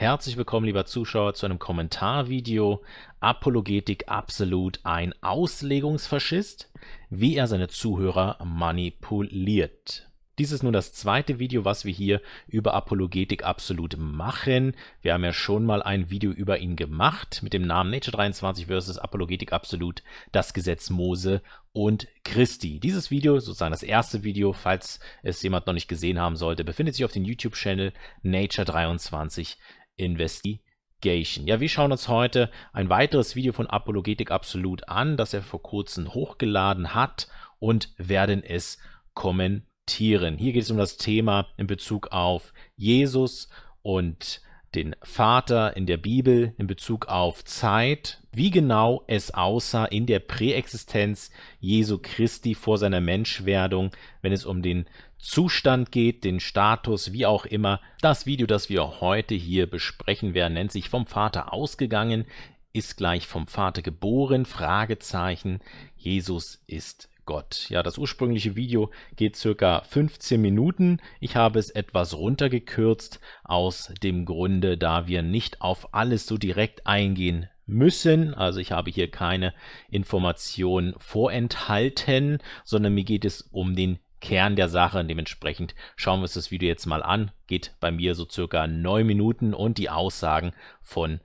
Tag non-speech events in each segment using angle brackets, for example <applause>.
Herzlich willkommen, lieber Zuschauer, zu einem Kommentarvideo Apologetik absolut ein Auslegungsfaschist, wie er seine Zuhörer manipuliert. Dies ist nun das zweite Video, was wir hier über Apologetik absolut machen. Wir haben ja schon mal ein Video über ihn gemacht mit dem Namen Nature 23 vs. Apologetik absolut, das Gesetz Mose und Christi. Dieses Video, sozusagen das erste Video, falls es jemand noch nicht gesehen haben sollte, befindet sich auf dem YouTube-Channel Nature 23 Investigation. Ja, wir schauen uns heute ein weiteres Video von Apologetik Absolut an, das er vor kurzem hochgeladen hat und werden es kommentieren. Hier geht es um das Thema in Bezug auf Jesus und den Vater in der Bibel in Bezug auf Zeit, wie genau es aussah in der Präexistenz Jesu Christi vor seiner Menschwerdung, wenn es um den Zustand geht, den Status, wie auch immer. Das Video, das wir heute hier besprechen werden, nennt sich Vom Vater ausgegangen, ist gleich vom Vater geboren, Fragezeichen, Jesus ist Gott. Ja, das ursprüngliche Video geht circa 15 Minuten. Ich habe es etwas runtergekürzt aus dem Grunde, da wir nicht auf alles so direkt eingehen müssen. Also ich habe hier keine Informationen vorenthalten, sondern mir geht es um den Kern der Sache. Dementsprechend schauen wir uns das Video jetzt mal an. Geht bei mir so circa 9 Minuten und die Aussagen von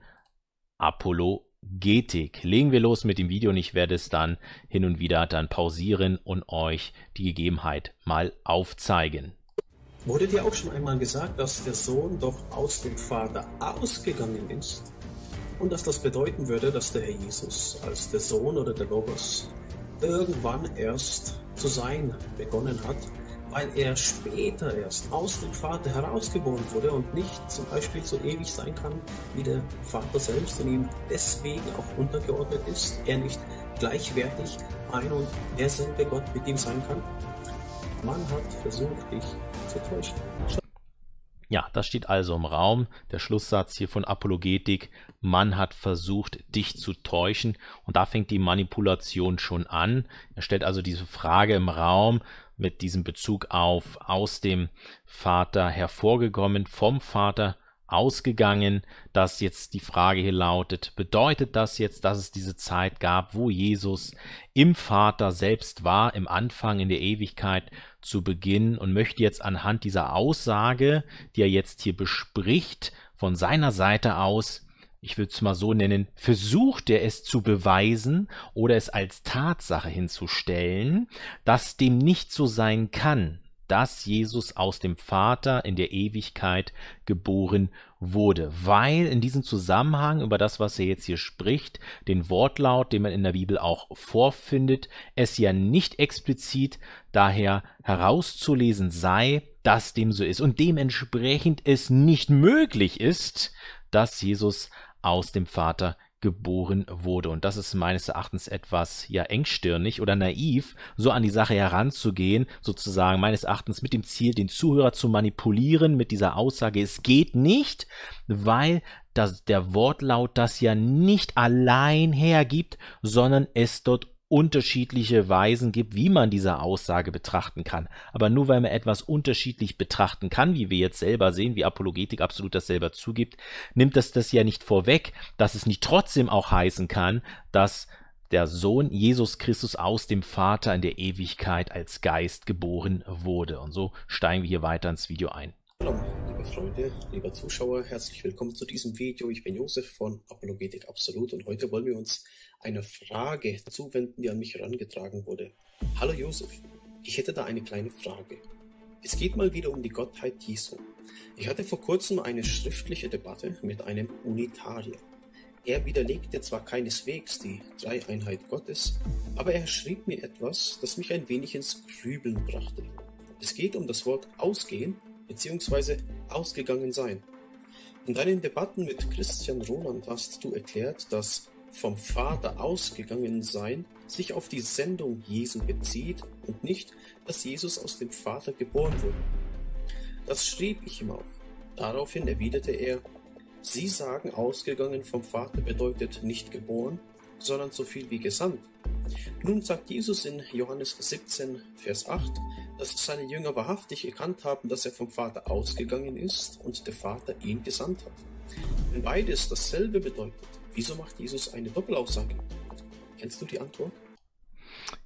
Apollo Getik. Legen wir los mit dem Video und ich werde es dann hin und wieder dann pausieren und euch die Gegebenheit mal aufzeigen. Wurde dir auch schon einmal gesagt, dass der Sohn doch aus dem Vater ausgegangen ist? Und dass das bedeuten würde, dass der Herr Jesus als der Sohn oder der Logos irgendwann erst zu sein begonnen hat, weil er später erst aus dem Vater herausgeboren wurde und nicht zum Beispiel so ewig sein kann, wie der Vater selbst und ihm deswegen auch untergeordnet ist, er nicht gleichwertig ein und derselbe Gott mit ihm sein kann. Man hat versucht, dich zu täuschen. Ja, das steht also im Raum. Der Schlusssatz hier von Apologetik, man hat versucht, dich zu täuschen. Und da fängt die Manipulation schon an. Er stellt also diese Frage im Raum mit diesem Bezug auf aus dem Vater hervorgekommen, vom Vater ausgegangen, dass jetzt die Frage hier lautet, bedeutet das jetzt, dass es diese Zeit gab, wo Jesus im Vater selbst war, im Anfang, in der Ewigkeit, zu Beginn und möchte jetzt anhand dieser Aussage, die er jetzt hier bespricht, von seiner Seite aus, ich würde es mal so nennen, versucht er es zu beweisen oder es als Tatsache hinzustellen, dass dem nicht so sein kann, dass Jesus aus dem Vater in der Ewigkeit geboren wurde wurde, weil in diesem Zusammenhang über das, was er jetzt hier spricht, den Wortlaut, den man in der Bibel auch vorfindet, es ja nicht explizit daher herauszulesen sei, dass dem so ist und dementsprechend es nicht möglich ist, dass Jesus aus dem Vater geboren wurde. Und das ist meines Erachtens etwas ja engstirnig oder naiv, so an die Sache heranzugehen, sozusagen meines Erachtens mit dem Ziel, den Zuhörer zu manipulieren mit dieser Aussage, es geht nicht, weil das, der Wortlaut das ja nicht allein hergibt, sondern es dort unterschiedliche Weisen gibt, wie man diese Aussage betrachten kann. Aber nur weil man etwas unterschiedlich betrachten kann, wie wir jetzt selber sehen, wie Apologetik absolut das selber zugibt, nimmt das das ja nicht vorweg, dass es nicht trotzdem auch heißen kann, dass der Sohn Jesus Christus aus dem Vater in der Ewigkeit als Geist geboren wurde. Und so steigen wir hier weiter ins Video ein. Hallo, liebe Freunde, liebe Zuschauer, herzlich willkommen zu diesem Video. Ich bin Josef von Apologetik Absolut und heute wollen wir uns eine Frage zuwenden, die an mich herangetragen wurde. Hallo Josef, ich hätte da eine kleine Frage. Es geht mal wieder um die Gottheit Jesu. Ich hatte vor kurzem eine schriftliche Debatte mit einem Unitarier. Er widerlegte zwar keineswegs die Dreieinheit Gottes, aber er schrieb mir etwas, das mich ein wenig ins Grübeln brachte. Es geht um das Wort ausgehen bzw. ausgegangen sein. In deinen Debatten mit Christian Roland hast du erklärt, dass vom Vater ausgegangen sein sich auf die Sendung Jesu bezieht und nicht, dass Jesus aus dem Vater geboren wurde. Das schrieb ich ihm auch. Daraufhin erwiderte er, Sie sagen, ausgegangen vom Vater bedeutet nicht geboren, sondern so viel wie gesandt. Nun sagt Jesus in Johannes 17, Vers 8, dass seine Jünger wahrhaftig erkannt haben, dass er vom Vater ausgegangen ist und der Vater ihn gesandt hat. Wenn beides dasselbe bedeutet. Wieso macht Jesus eine Doppelaussage? Kennst du die Antwort?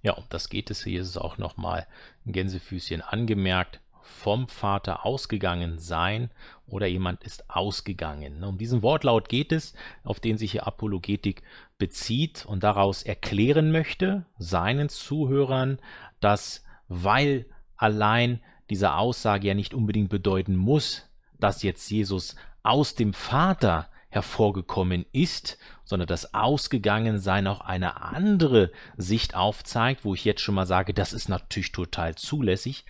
Ja, um das geht es Jesus auch nochmal ein Gänsefüßchen angemerkt. Vom Vater ausgegangen sein oder jemand ist ausgegangen. Ne, um diesen Wortlaut geht es, auf den sich hier Apologetik bezieht und daraus erklären möchte, seinen Zuhörern, dass weil allein diese Aussage ja nicht unbedingt bedeuten muss, dass jetzt Jesus aus dem Vater hervorgekommen ist, sondern das Ausgegangensein auch eine andere Sicht aufzeigt, wo ich jetzt schon mal sage, das ist natürlich total zulässig,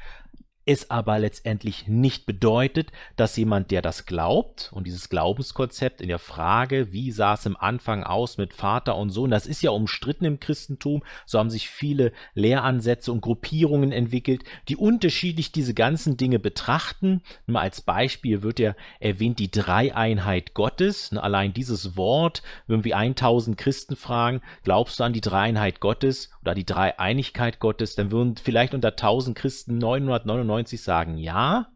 es aber letztendlich nicht bedeutet, dass jemand, der das glaubt, und dieses Glaubenskonzept in der Frage, wie sah es im Anfang aus mit Vater und Sohn, das ist ja umstritten im Christentum, so haben sich viele Lehransätze und Gruppierungen entwickelt, die unterschiedlich diese ganzen Dinge betrachten. Mal als Beispiel wird ja erwähnt die Dreieinheit Gottes. Ne, allein dieses Wort, wenn wir 1000 Christen fragen, glaubst du an die Dreieinheit Gottes? oder die Dreieinigkeit Gottes, dann würden vielleicht unter 1000 Christen 999 sagen ja,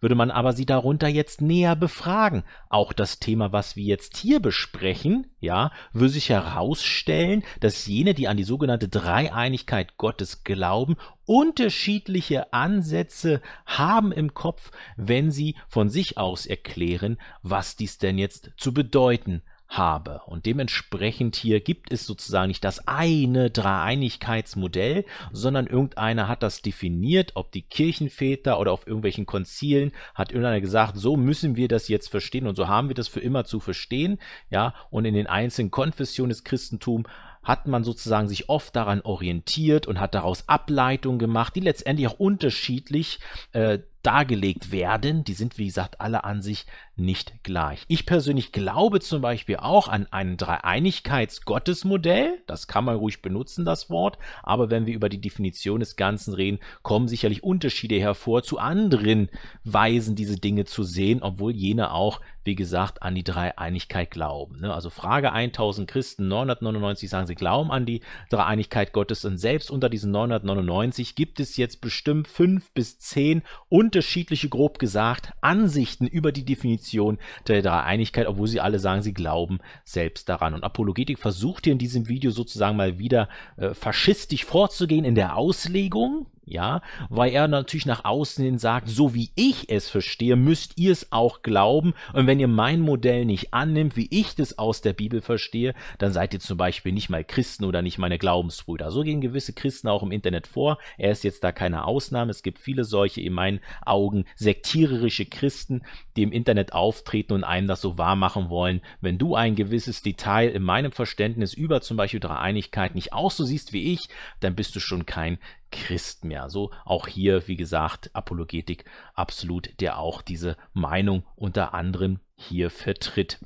würde man aber sie darunter jetzt näher befragen. Auch das Thema, was wir jetzt hier besprechen, ja, würde sich herausstellen, dass jene, die an die sogenannte Dreieinigkeit Gottes glauben, unterschiedliche Ansätze haben im Kopf, wenn sie von sich aus erklären, was dies denn jetzt zu bedeuten habe. Und dementsprechend hier gibt es sozusagen nicht das eine Dreieinigkeitsmodell, sondern irgendeiner hat das definiert, ob die Kirchenväter oder auf irgendwelchen Konzilen hat irgendeiner gesagt, so müssen wir das jetzt verstehen und so haben wir das für immer zu verstehen. Ja, und in den einzelnen Konfessionen des Christentums hat man sozusagen sich oft daran orientiert und hat daraus Ableitungen gemacht, die letztendlich auch unterschiedlich äh, dargelegt werden. Die sind, wie gesagt, alle an sich nicht gleich. Ich persönlich glaube zum Beispiel auch an ein Dreieinigkeitsgottesmodell. Das kann man ruhig benutzen, das Wort. Aber wenn wir über die Definition des Ganzen reden, kommen sicherlich Unterschiede hervor zu anderen Weisen, diese Dinge zu sehen, obwohl jene auch, wie gesagt, an die Dreieinigkeit glauben. Ne? Also Frage 1000 Christen, 999 sagen, sie glauben an die Dreieinigkeit Gottes. Und selbst unter diesen 999 gibt es jetzt bestimmt fünf bis zehn unterschiedliche, grob gesagt, Ansichten über die Definition Definition der Dreieinigkeit, obwohl sie alle sagen, sie glauben selbst daran. Und Apologetik versucht hier in diesem Video sozusagen mal wieder äh, faschistisch vorzugehen in der Auslegung ja, weil er natürlich nach außen hin sagt, so wie ich es verstehe, müsst ihr es auch glauben und wenn ihr mein Modell nicht annimmt, wie ich das aus der Bibel verstehe, dann seid ihr zum Beispiel nicht mal Christen oder nicht meine Glaubensbrüder. So gehen gewisse Christen auch im Internet vor. Er ist jetzt da keine Ausnahme. Es gibt viele solche, in meinen Augen, sektiererische Christen, die im Internet auftreten und einem das so wahr machen wollen. Wenn du ein gewisses Detail in meinem Verständnis über zum Beispiel Dreieinigkeit nicht auch so siehst wie ich, dann bist du schon kein Christ mehr. So auch hier, wie gesagt, Apologetik absolut, der auch diese Meinung unter anderem hier vertritt.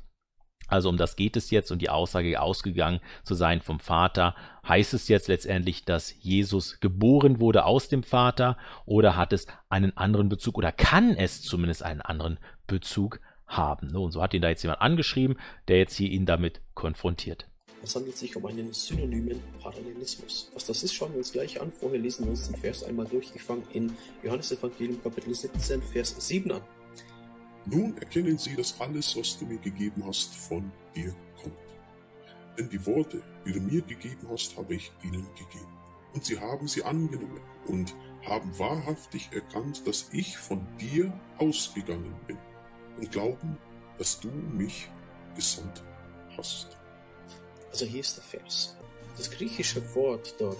Also um das geht es jetzt und die Aussage ausgegangen zu sein vom Vater. Heißt es jetzt letztendlich, dass Jesus geboren wurde aus dem Vater oder hat es einen anderen Bezug oder kann es zumindest einen anderen Bezug haben? Ne, und so hat ihn da jetzt jemand angeschrieben, der jetzt hier ihn damit konfrontiert. Es handelt sich um einen synonymen Parallelismus. Was das ist, schauen wir uns gleich an. Vorher lesen wir uns den Vers einmal durchgefangen in Johannes Evangelium Kapitel 17, Vers 7 an. Nun erkennen sie, dass alles, was du mir gegeben hast, von dir kommt. Denn die Worte, die du mir gegeben hast, habe ich ihnen gegeben. Und sie haben sie angenommen und haben wahrhaftig erkannt, dass ich von dir ausgegangen bin und glauben, dass du mich gesandt hast. Also hier ist der Vers. Das griechische Wort dort.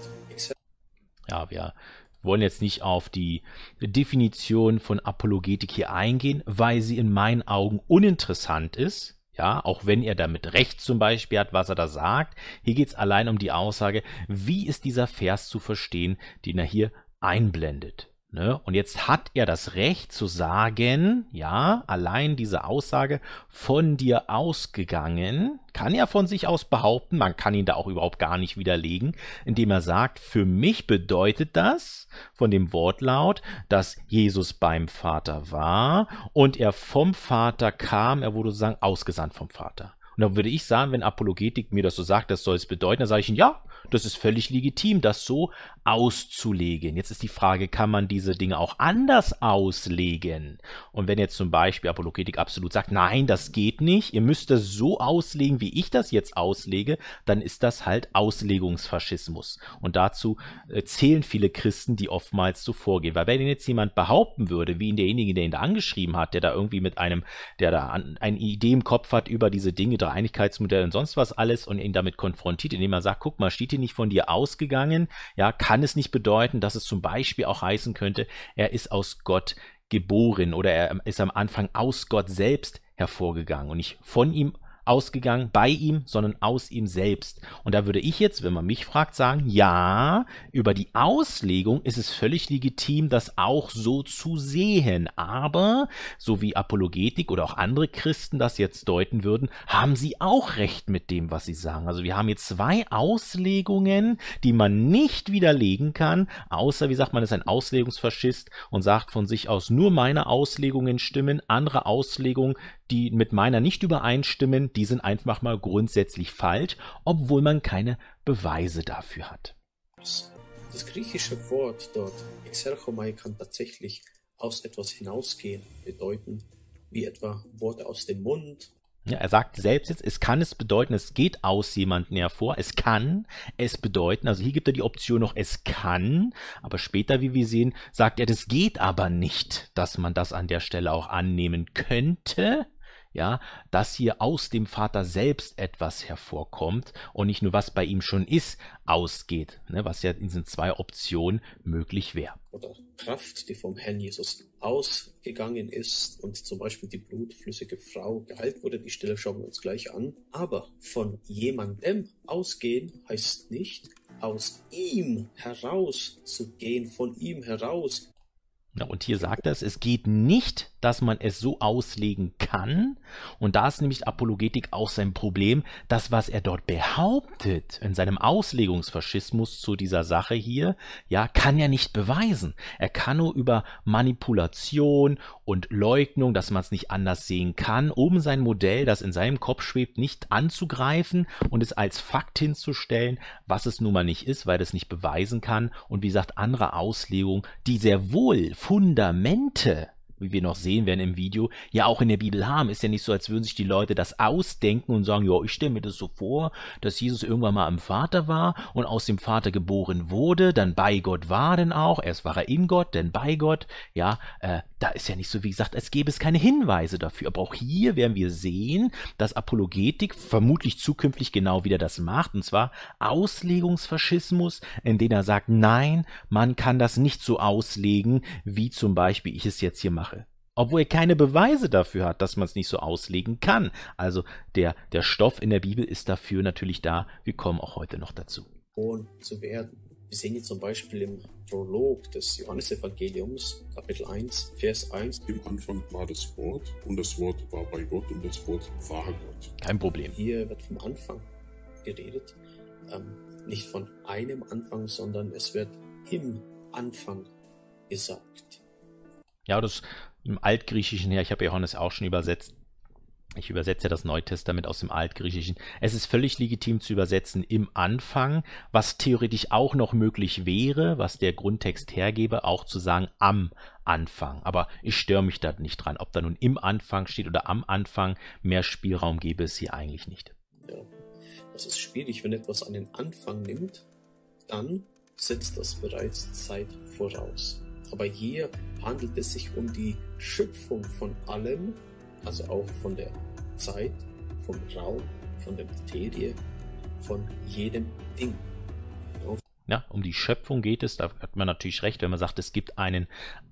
Ja, wir wollen jetzt nicht auf die Definition von Apologetik hier eingehen, weil sie in meinen Augen uninteressant ist. Ja, auch wenn er damit recht zum Beispiel hat, was er da sagt. Hier geht es allein um die Aussage, wie ist dieser Vers zu verstehen, den er hier einblendet. Ne? Und jetzt hat er das Recht zu sagen, ja, allein diese Aussage von dir ausgegangen, kann er von sich aus behaupten, man kann ihn da auch überhaupt gar nicht widerlegen, indem er sagt, für mich bedeutet das von dem Wortlaut, dass Jesus beim Vater war und er vom Vater kam, er wurde sozusagen ausgesandt vom Vater. Und dann würde ich sagen, wenn Apologetik mir das so sagt, das soll es bedeuten, dann sage ich, ja, das ist völlig legitim, das so auszulegen. Jetzt ist die Frage, kann man diese Dinge auch anders auslegen? Und wenn jetzt zum Beispiel Apologetik absolut sagt, nein, das geht nicht, ihr müsst das so auslegen, wie ich das jetzt auslege, dann ist das halt Auslegungsfaschismus. Und dazu äh, zählen viele Christen, die oftmals so vorgehen. Weil wenn jetzt jemand behaupten würde, wie in derjenige, der ihn da angeschrieben hat, der da irgendwie mit einem, der da an, eine Idee im Kopf hat über diese Dinge, Dreieinigkeitsmodell und sonst was alles und ihn damit konfrontiert, indem er sagt, guck mal, steht hier Quality nicht von dir ausgegangen? Ja, kann es nicht bedeuten, dass es zum Beispiel auch heißen könnte, er ist aus Gott geboren oder er ist am Anfang aus Gott selbst hervorgegangen und nicht von ihm ausgegangen? ausgegangen bei ihm, sondern aus ihm selbst. Und da würde ich jetzt, wenn man mich fragt, sagen, ja, über die Auslegung ist es völlig legitim, das auch so zu sehen. Aber, so wie Apologetik oder auch andere Christen das jetzt deuten würden, haben sie auch recht mit dem, was sie sagen. Also wir haben hier zwei Auslegungen, die man nicht widerlegen kann, außer, wie sagt man, ist ein Auslegungsfaschist und sagt von sich aus, nur meine Auslegungen stimmen, andere Auslegungen die mit meiner nicht übereinstimmen, die sind einfach mal grundsätzlich falsch, obwohl man keine Beweise dafür hat. Das griechische Wort dort, Exerchomai, kann tatsächlich aus etwas hinausgehen bedeuten, wie etwa Worte aus dem Mund. Ja, er sagt selbst jetzt, es kann es bedeuten, es geht aus jemandem hervor, es kann es bedeuten, also hier gibt er die Option noch, es kann, aber später, wie wir sehen, sagt er, das geht aber nicht, dass man das an der Stelle auch annehmen könnte, ja, dass hier aus dem Vater selbst etwas hervorkommt und nicht nur was bei ihm schon ist, ausgeht, ne, was ja in diesen zwei Optionen möglich wäre. Oder Kraft, die vom Herrn Jesus ausgegangen ist und zum Beispiel die blutflüssige Frau geheilt wurde, die Stelle schauen wir uns gleich an. Aber von jemandem ausgehen heißt nicht, aus ihm herauszugehen, von ihm heraus. Ja, und hier sagt er es, es geht nicht dass man es so auslegen kann. Und da ist nämlich Apologetik auch sein Problem, das, was er dort behauptet in seinem Auslegungsfaschismus zu dieser Sache hier, ja, kann ja nicht beweisen. Er kann nur über Manipulation und Leugnung, dass man es nicht anders sehen kann, um sein Modell, das in seinem Kopf schwebt, nicht anzugreifen und es als Fakt hinzustellen, was es nun mal nicht ist, weil es nicht beweisen kann. Und wie gesagt, andere Auslegungen, die sehr wohl Fundamente wie wir noch sehen werden im Video, ja auch in der Bibel haben. Ist ja nicht so, als würden sich die Leute das ausdenken und sagen, ja, ich stelle mir das so vor, dass Jesus irgendwann mal am Vater war und aus dem Vater geboren wurde, dann bei Gott war denn auch, erst war er in Gott, dann bei Gott, ja, äh, da ist ja nicht so, wie gesagt, als gäbe es keine Hinweise dafür. Aber auch hier werden wir sehen, dass Apologetik vermutlich zukünftig genau wieder das macht, und zwar Auslegungsfaschismus, in dem er sagt, nein, man kann das nicht so auslegen, wie zum Beispiel ich es jetzt hier mache obwohl er keine Beweise dafür hat, dass man es nicht so auslegen kann. Also der, der Stoff in der Bibel ist dafür natürlich da. Wir kommen auch heute noch dazu. Und zu werden. Wir sehen hier zum Beispiel im Prolog des Johannesevangeliums, Kapitel 1, Vers 1. Im Anfang war das Wort und das Wort war bei Gott und das Wort war Gott. Kein Problem. Hier wird vom Anfang geredet. Ähm, nicht von einem Anfang, sondern es wird im Anfang gesagt. Ja, das im Altgriechischen her, ich habe Johannes auch schon übersetzt, ich übersetze das Neue Testament aus dem Altgriechischen. Es ist völlig legitim zu übersetzen im Anfang, was theoretisch auch noch möglich wäre, was der Grundtext hergebe, auch zu sagen am Anfang. Aber ich störe mich da nicht dran. Ob da nun im Anfang steht oder am Anfang, mehr Spielraum gäbe es hier eigentlich nicht. Ja, das ist schwierig, wenn etwas an den Anfang nimmt, dann setzt das bereits Zeit voraus. Aber hier handelt es sich um die Schöpfung von allem, also auch von der Zeit, vom Raum, von der Materie, von jedem Ding. Ja, um die Schöpfung geht es. Da hat man natürlich recht, wenn man sagt, es gibt einen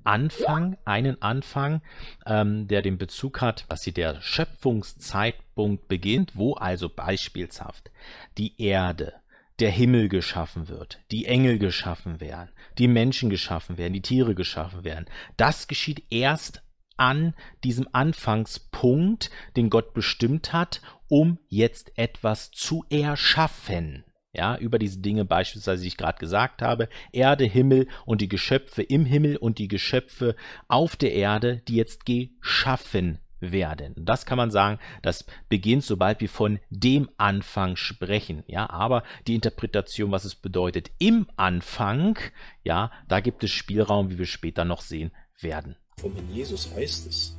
Anfang, einen Anfang, ähm, der den Bezug hat, dass sie der Schöpfungszeitpunkt beginnt, wo also beispielshaft die Erde, der Himmel geschaffen wird, die Engel geschaffen werden, die Menschen geschaffen werden, die Tiere geschaffen werden. Das geschieht erst an diesem Anfangspunkt, den Gott bestimmt hat, um jetzt etwas zu erschaffen. Ja, über diese Dinge beispielsweise, die ich gerade gesagt habe, Erde, Himmel und die Geschöpfe im Himmel und die Geschöpfe auf der Erde, die jetzt geschaffen werden. das kann man sagen, das beginnt, sobald wir von dem Anfang sprechen. Ja, aber die Interpretation, was es bedeutet im Anfang, ja, da gibt es Spielraum, wie wir später noch sehen werden. In Jesus heißt es,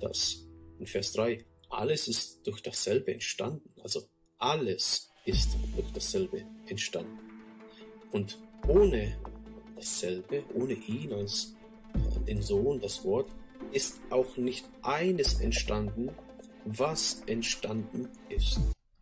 dass in Vers 3 alles ist durch dasselbe entstanden. Also alles ist durch dasselbe entstanden. Und ohne dasselbe, ohne ihn als den Sohn, das Wort, ist auch nicht eines entstanden, was entstanden ist.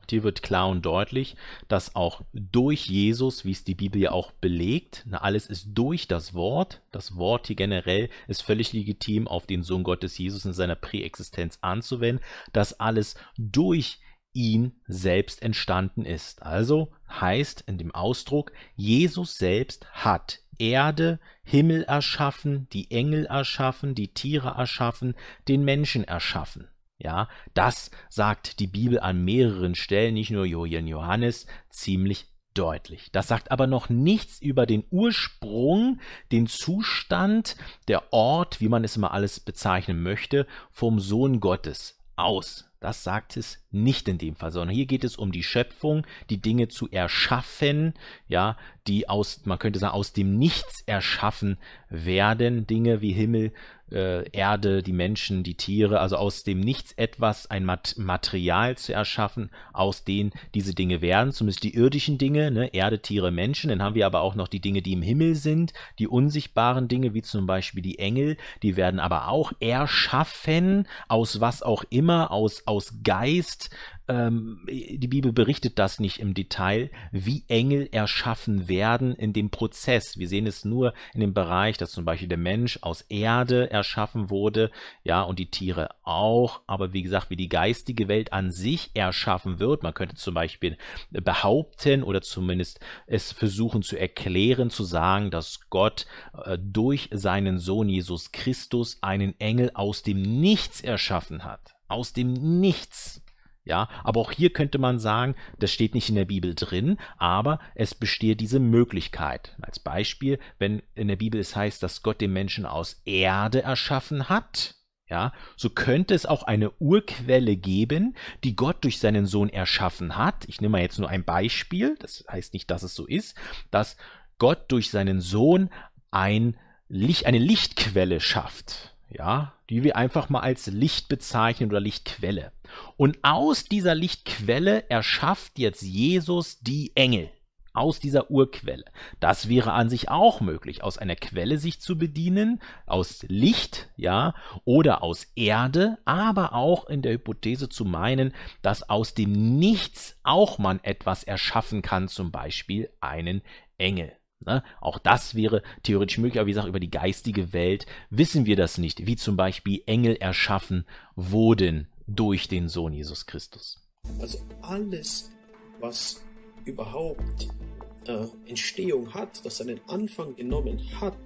Hier wird klar und deutlich, dass auch durch Jesus, wie es die Bibel ja auch belegt, na, alles ist durch das Wort. Das Wort hier generell ist völlig legitim auf den Sohn Gottes Jesus in seiner Präexistenz anzuwenden, dass alles durch ihn selbst entstanden ist. Also heißt in dem Ausdruck, Jesus selbst hat Erde Himmel erschaffen, die Engel erschaffen, die Tiere erschaffen, den Menschen erschaffen. Ja, das sagt die Bibel an mehreren Stellen, nicht nur Johann Johannes, ziemlich deutlich. Das sagt aber noch nichts über den Ursprung, den Zustand, der Ort, wie man es immer alles bezeichnen möchte, vom Sohn Gottes aus. Das sagt es nicht in dem Fall, sondern hier geht es um die Schöpfung, die Dinge zu erschaffen, ja, die aus, man könnte sagen, aus dem Nichts erschaffen werden. Dinge wie Himmel, äh, Erde, die Menschen, die Tiere, also aus dem Nichts etwas, ein Mat Material zu erschaffen, aus dem diese Dinge werden, zumindest die irdischen Dinge, ne? Erde, Tiere, Menschen. Dann haben wir aber auch noch die Dinge, die im Himmel sind, die unsichtbaren Dinge, wie zum Beispiel die Engel, die werden aber auch erschaffen, aus was auch immer, aus, aus Geist, ähm, die Bibel berichtet das nicht im Detail, wie Engel erschaffen werden in dem Prozess. Wir sehen es nur in dem Bereich, dass zum Beispiel der Mensch aus Erde erschaffen wurde, ja, und die Tiere auch, aber wie gesagt, wie die geistige Welt an sich erschaffen wird, man könnte zum Beispiel behaupten oder zumindest es versuchen zu erklären, zu sagen, dass Gott äh, durch seinen Sohn Jesus Christus einen Engel aus dem Nichts erschaffen hat. Aus dem Nichts. Ja, aber auch hier könnte man sagen, das steht nicht in der Bibel drin, aber es besteht diese Möglichkeit. Als Beispiel, wenn in der Bibel es heißt, dass Gott den Menschen aus Erde erschaffen hat, ja, so könnte es auch eine Urquelle geben, die Gott durch seinen Sohn erschaffen hat. Ich nehme mal jetzt nur ein Beispiel, das heißt nicht, dass es so ist, dass Gott durch seinen Sohn ein Licht, eine Lichtquelle schafft. Ja, die wir einfach mal als Licht bezeichnen oder Lichtquelle. Und aus dieser Lichtquelle erschafft jetzt Jesus die Engel. Aus dieser Urquelle. Das wäre an sich auch möglich, aus einer Quelle sich zu bedienen, aus Licht, ja, oder aus Erde, aber auch in der Hypothese zu meinen, dass aus dem Nichts auch man etwas erschaffen kann, zum Beispiel einen Engel. Ne? Auch das wäre theoretisch möglich, aber wie gesagt, über die geistige Welt wissen wir das nicht, wie zum Beispiel Engel erschaffen wurden durch den Sohn Jesus Christus. Also alles, was überhaupt äh, Entstehung hat, das seinen Anfang genommen hat,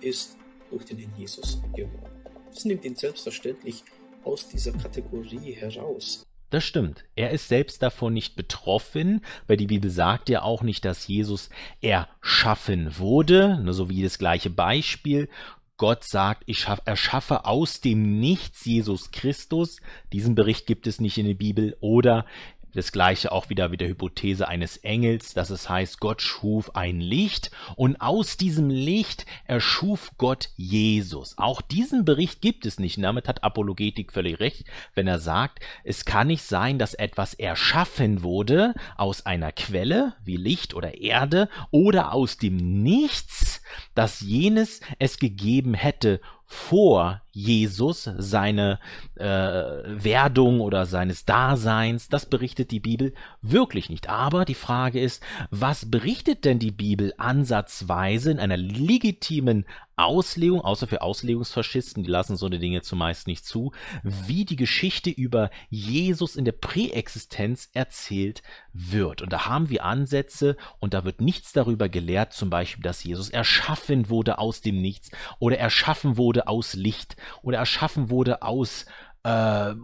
ist durch den Herrn Jesus geworden. Das nimmt ihn selbstverständlich aus dieser Kategorie heraus. Das stimmt. Er ist selbst davon nicht betroffen, weil die Bibel sagt ja auch nicht, dass Jesus erschaffen wurde, nur so wie das gleiche Beispiel. Gott sagt, ich erschaffe aus dem Nichts Jesus Christus. Diesen Bericht gibt es nicht in der Bibel. Oder das gleiche auch wieder mit der Hypothese eines Engels, dass es heißt, Gott schuf ein Licht und aus diesem Licht erschuf Gott Jesus. Auch diesen Bericht gibt es nicht. Und damit hat Apologetik völlig recht, wenn er sagt, es kann nicht sein, dass etwas erschaffen wurde aus einer Quelle wie Licht oder Erde oder aus dem Nichts, dass jenes es gegeben hätte vor Jesus, seine äh, Werdung oder seines Daseins, das berichtet die Bibel wirklich nicht. Aber die Frage ist, was berichtet denn die Bibel ansatzweise in einer legitimen Auslegung, außer für Auslegungsfaschisten, die lassen so eine Dinge zumeist nicht zu, wie die Geschichte über Jesus in der Präexistenz erzählt wird. Und da haben wir Ansätze und da wird nichts darüber gelehrt, zum Beispiel, dass Jesus erschaffen wurde aus dem Nichts oder erschaffen wurde aus Licht oder erschaffen wurde aus, äh,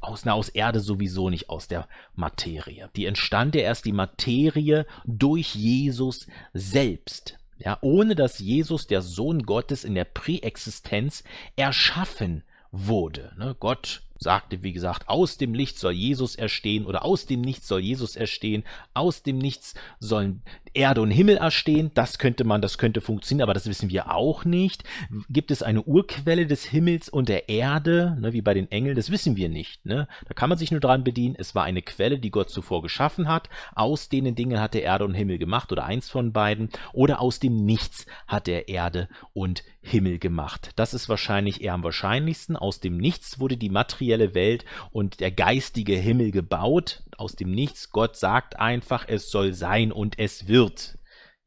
aus, na, aus Erde sowieso nicht, aus der Materie. Die entstand ja erst die Materie durch Jesus selbst. Ja, ohne dass Jesus, der Sohn Gottes, in der Präexistenz erschaffen wurde. Ne? Gott sagte, wie gesagt, aus dem Licht soll Jesus erstehen oder aus dem Nichts soll Jesus erstehen, aus dem Nichts sollen Erde und Himmel erstehen. Das könnte man, das könnte funktionieren, aber das wissen wir auch nicht. Gibt es eine Urquelle des Himmels und der Erde, ne, wie bei den Engeln? Das wissen wir nicht. Ne? Da kann man sich nur dran bedienen. Es war eine Quelle, die Gott zuvor geschaffen hat. Aus denen Dingen hat er Erde und Himmel gemacht oder eins von beiden. Oder aus dem Nichts hat er Erde und Himmel Himmel gemacht. Das ist wahrscheinlich eher am wahrscheinlichsten. Aus dem Nichts wurde die materielle Welt und der geistige Himmel gebaut. Aus dem Nichts, Gott sagt einfach, es soll sein und es wird.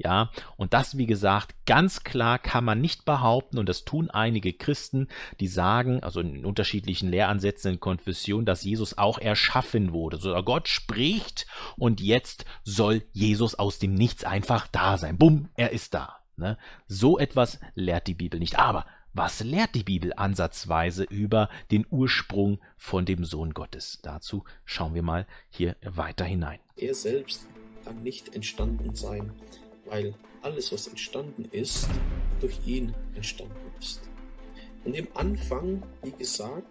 Ja, und das, wie gesagt, ganz klar kann man nicht behaupten, und das tun einige Christen, die sagen, also in unterschiedlichen Lehransätzen in Konfession, dass Jesus auch erschaffen wurde. So, Gott spricht und jetzt soll Jesus aus dem Nichts einfach da sein. Bumm, er ist da. Ne? So etwas lehrt die Bibel nicht. Aber was lehrt die Bibel ansatzweise über den Ursprung von dem Sohn Gottes? Dazu schauen wir mal hier weiter hinein. Er selbst kann nicht entstanden sein, weil alles, was entstanden ist, durch ihn entstanden ist. Und im Anfang, wie gesagt,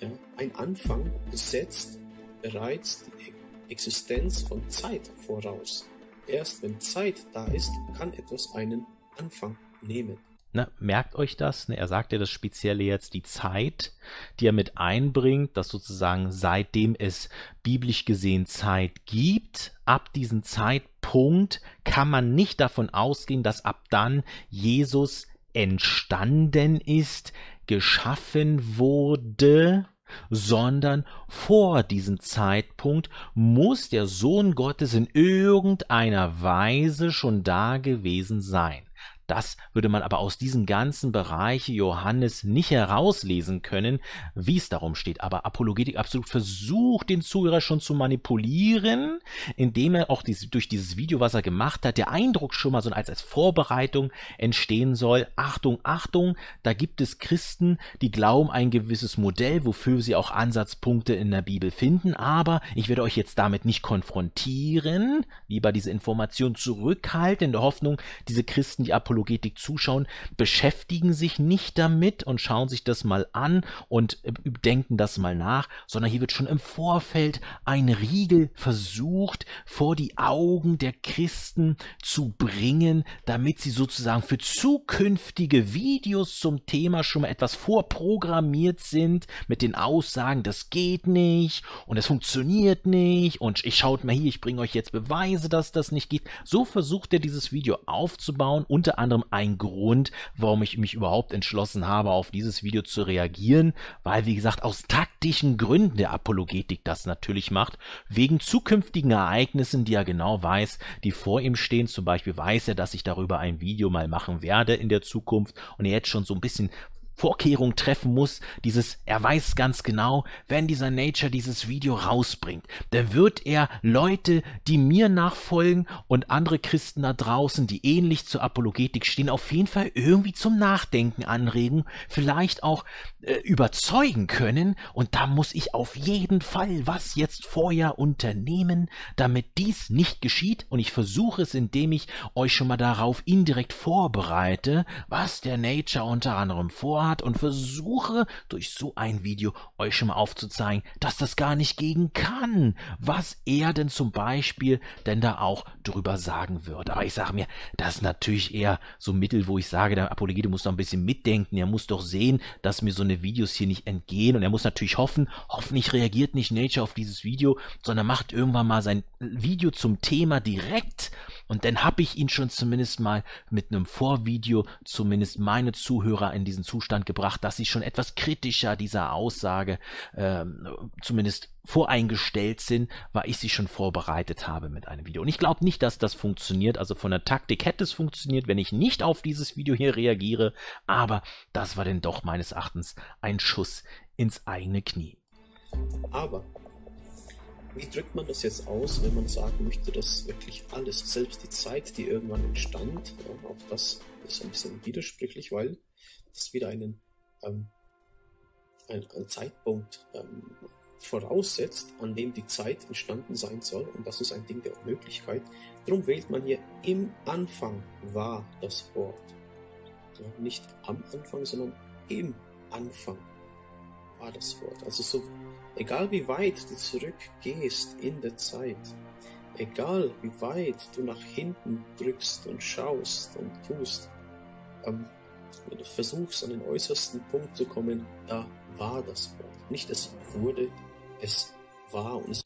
ja, ein Anfang setzt bereits die Existenz von Zeit voraus. Erst wenn Zeit da ist, kann etwas einen Anfang nehmen. Ne, merkt euch das, ne, er sagt ja das Spezielle jetzt, die Zeit, die er mit einbringt, dass sozusagen seitdem es biblisch gesehen Zeit gibt, ab diesem Zeitpunkt kann man nicht davon ausgehen, dass ab dann Jesus entstanden ist, geschaffen wurde, sondern vor diesem Zeitpunkt muss der Sohn Gottes in irgendeiner Weise schon dagewesen sein das würde man aber aus diesem ganzen Bereich Johannes nicht herauslesen können, wie es darum steht. Aber Apologetik absolut versucht, den Zuhörer schon zu manipulieren, indem er auch diese, durch dieses Video, was er gemacht hat, der Eindruck schon mal so als, als Vorbereitung entstehen soll. Achtung, Achtung, da gibt es Christen, die glauben ein gewisses Modell, wofür sie auch Ansatzpunkte in der Bibel finden, aber ich werde euch jetzt damit nicht konfrontieren, lieber diese Information zurückhalten, in der Hoffnung, diese Christen, die Apologetik Apologetik zuschauen, beschäftigen sich nicht damit und schauen sich das mal an und äh, denken das mal nach, sondern hier wird schon im Vorfeld ein Riegel versucht, vor die Augen der Christen zu bringen, damit sie sozusagen für zukünftige Videos zum Thema schon mal etwas vorprogrammiert sind mit den Aussagen, das geht nicht und es funktioniert nicht und ich schaut mal hier, ich bringe euch jetzt Beweise, dass das nicht geht. So versucht er dieses Video aufzubauen, unter anderem anderem ein Grund, warum ich mich überhaupt entschlossen habe, auf dieses Video zu reagieren, weil, wie gesagt, aus taktischen Gründen der Apologetik das natürlich macht, wegen zukünftigen Ereignissen, die er genau weiß, die vor ihm stehen. Zum Beispiel weiß er, dass ich darüber ein Video mal machen werde in der Zukunft und er jetzt schon so ein bisschen Vorkehrung treffen muss, dieses, er weiß ganz genau, wenn dieser Nature dieses Video rausbringt, dann wird er Leute, die mir nachfolgen und andere Christen da draußen, die ähnlich zur Apologetik stehen, auf jeden Fall irgendwie zum Nachdenken anregen, vielleicht auch äh, überzeugen können. Und da muss ich auf jeden Fall was jetzt vorher unternehmen, damit dies nicht geschieht. Und ich versuche es, indem ich euch schon mal darauf indirekt vorbereite, was der Nature unter anderem vorhat Tat und versuche durch so ein Video euch schon mal aufzuzeigen, dass das gar nicht gehen kann, was er denn zum Beispiel denn da auch drüber sagen wird. Aber ich sage mir, das ist natürlich eher so ein Mittel, wo ich sage, der Apologete muss doch ein bisschen mitdenken, er muss doch sehen, dass mir so eine Videos hier nicht entgehen und er muss natürlich hoffen, hoffentlich reagiert nicht Nature auf dieses Video, sondern macht irgendwann mal sein Video zum Thema direkt und dann habe ich ihn schon zumindest mal mit einem Vorvideo zumindest meine Zuhörer in diesen Zustand gebracht, dass sie schon etwas kritischer dieser Aussage ähm, zumindest voreingestellt sind, weil ich sie schon vorbereitet habe mit einem Video. Und ich glaube nicht, dass das funktioniert. Also von der Taktik hätte es funktioniert, wenn ich nicht auf dieses Video hier reagiere. Aber das war denn doch meines Erachtens ein Schuss ins eigene Knie. Aber wie drückt man das jetzt aus, wenn man sagen möchte, dass wirklich alles, selbst die Zeit, die irgendwann entstand, äh, auch das ist ein bisschen widersprüchlich, weil das wieder einen, ähm, einen, einen Zeitpunkt ähm, voraussetzt, an dem die Zeit entstanden sein soll. Und das ist ein Ding der Möglichkeit. Darum wählt man hier im Anfang war das Wort. Ja, nicht am Anfang, sondern im Anfang war das Wort. Also so Egal wie weit du zurückgehst in der Zeit, egal wie weit du nach hinten drückst und schaust und tust, ähm, wenn du versuchst, an den äußersten Punkt zu kommen, da war das Wort. Nicht es wurde, es war und es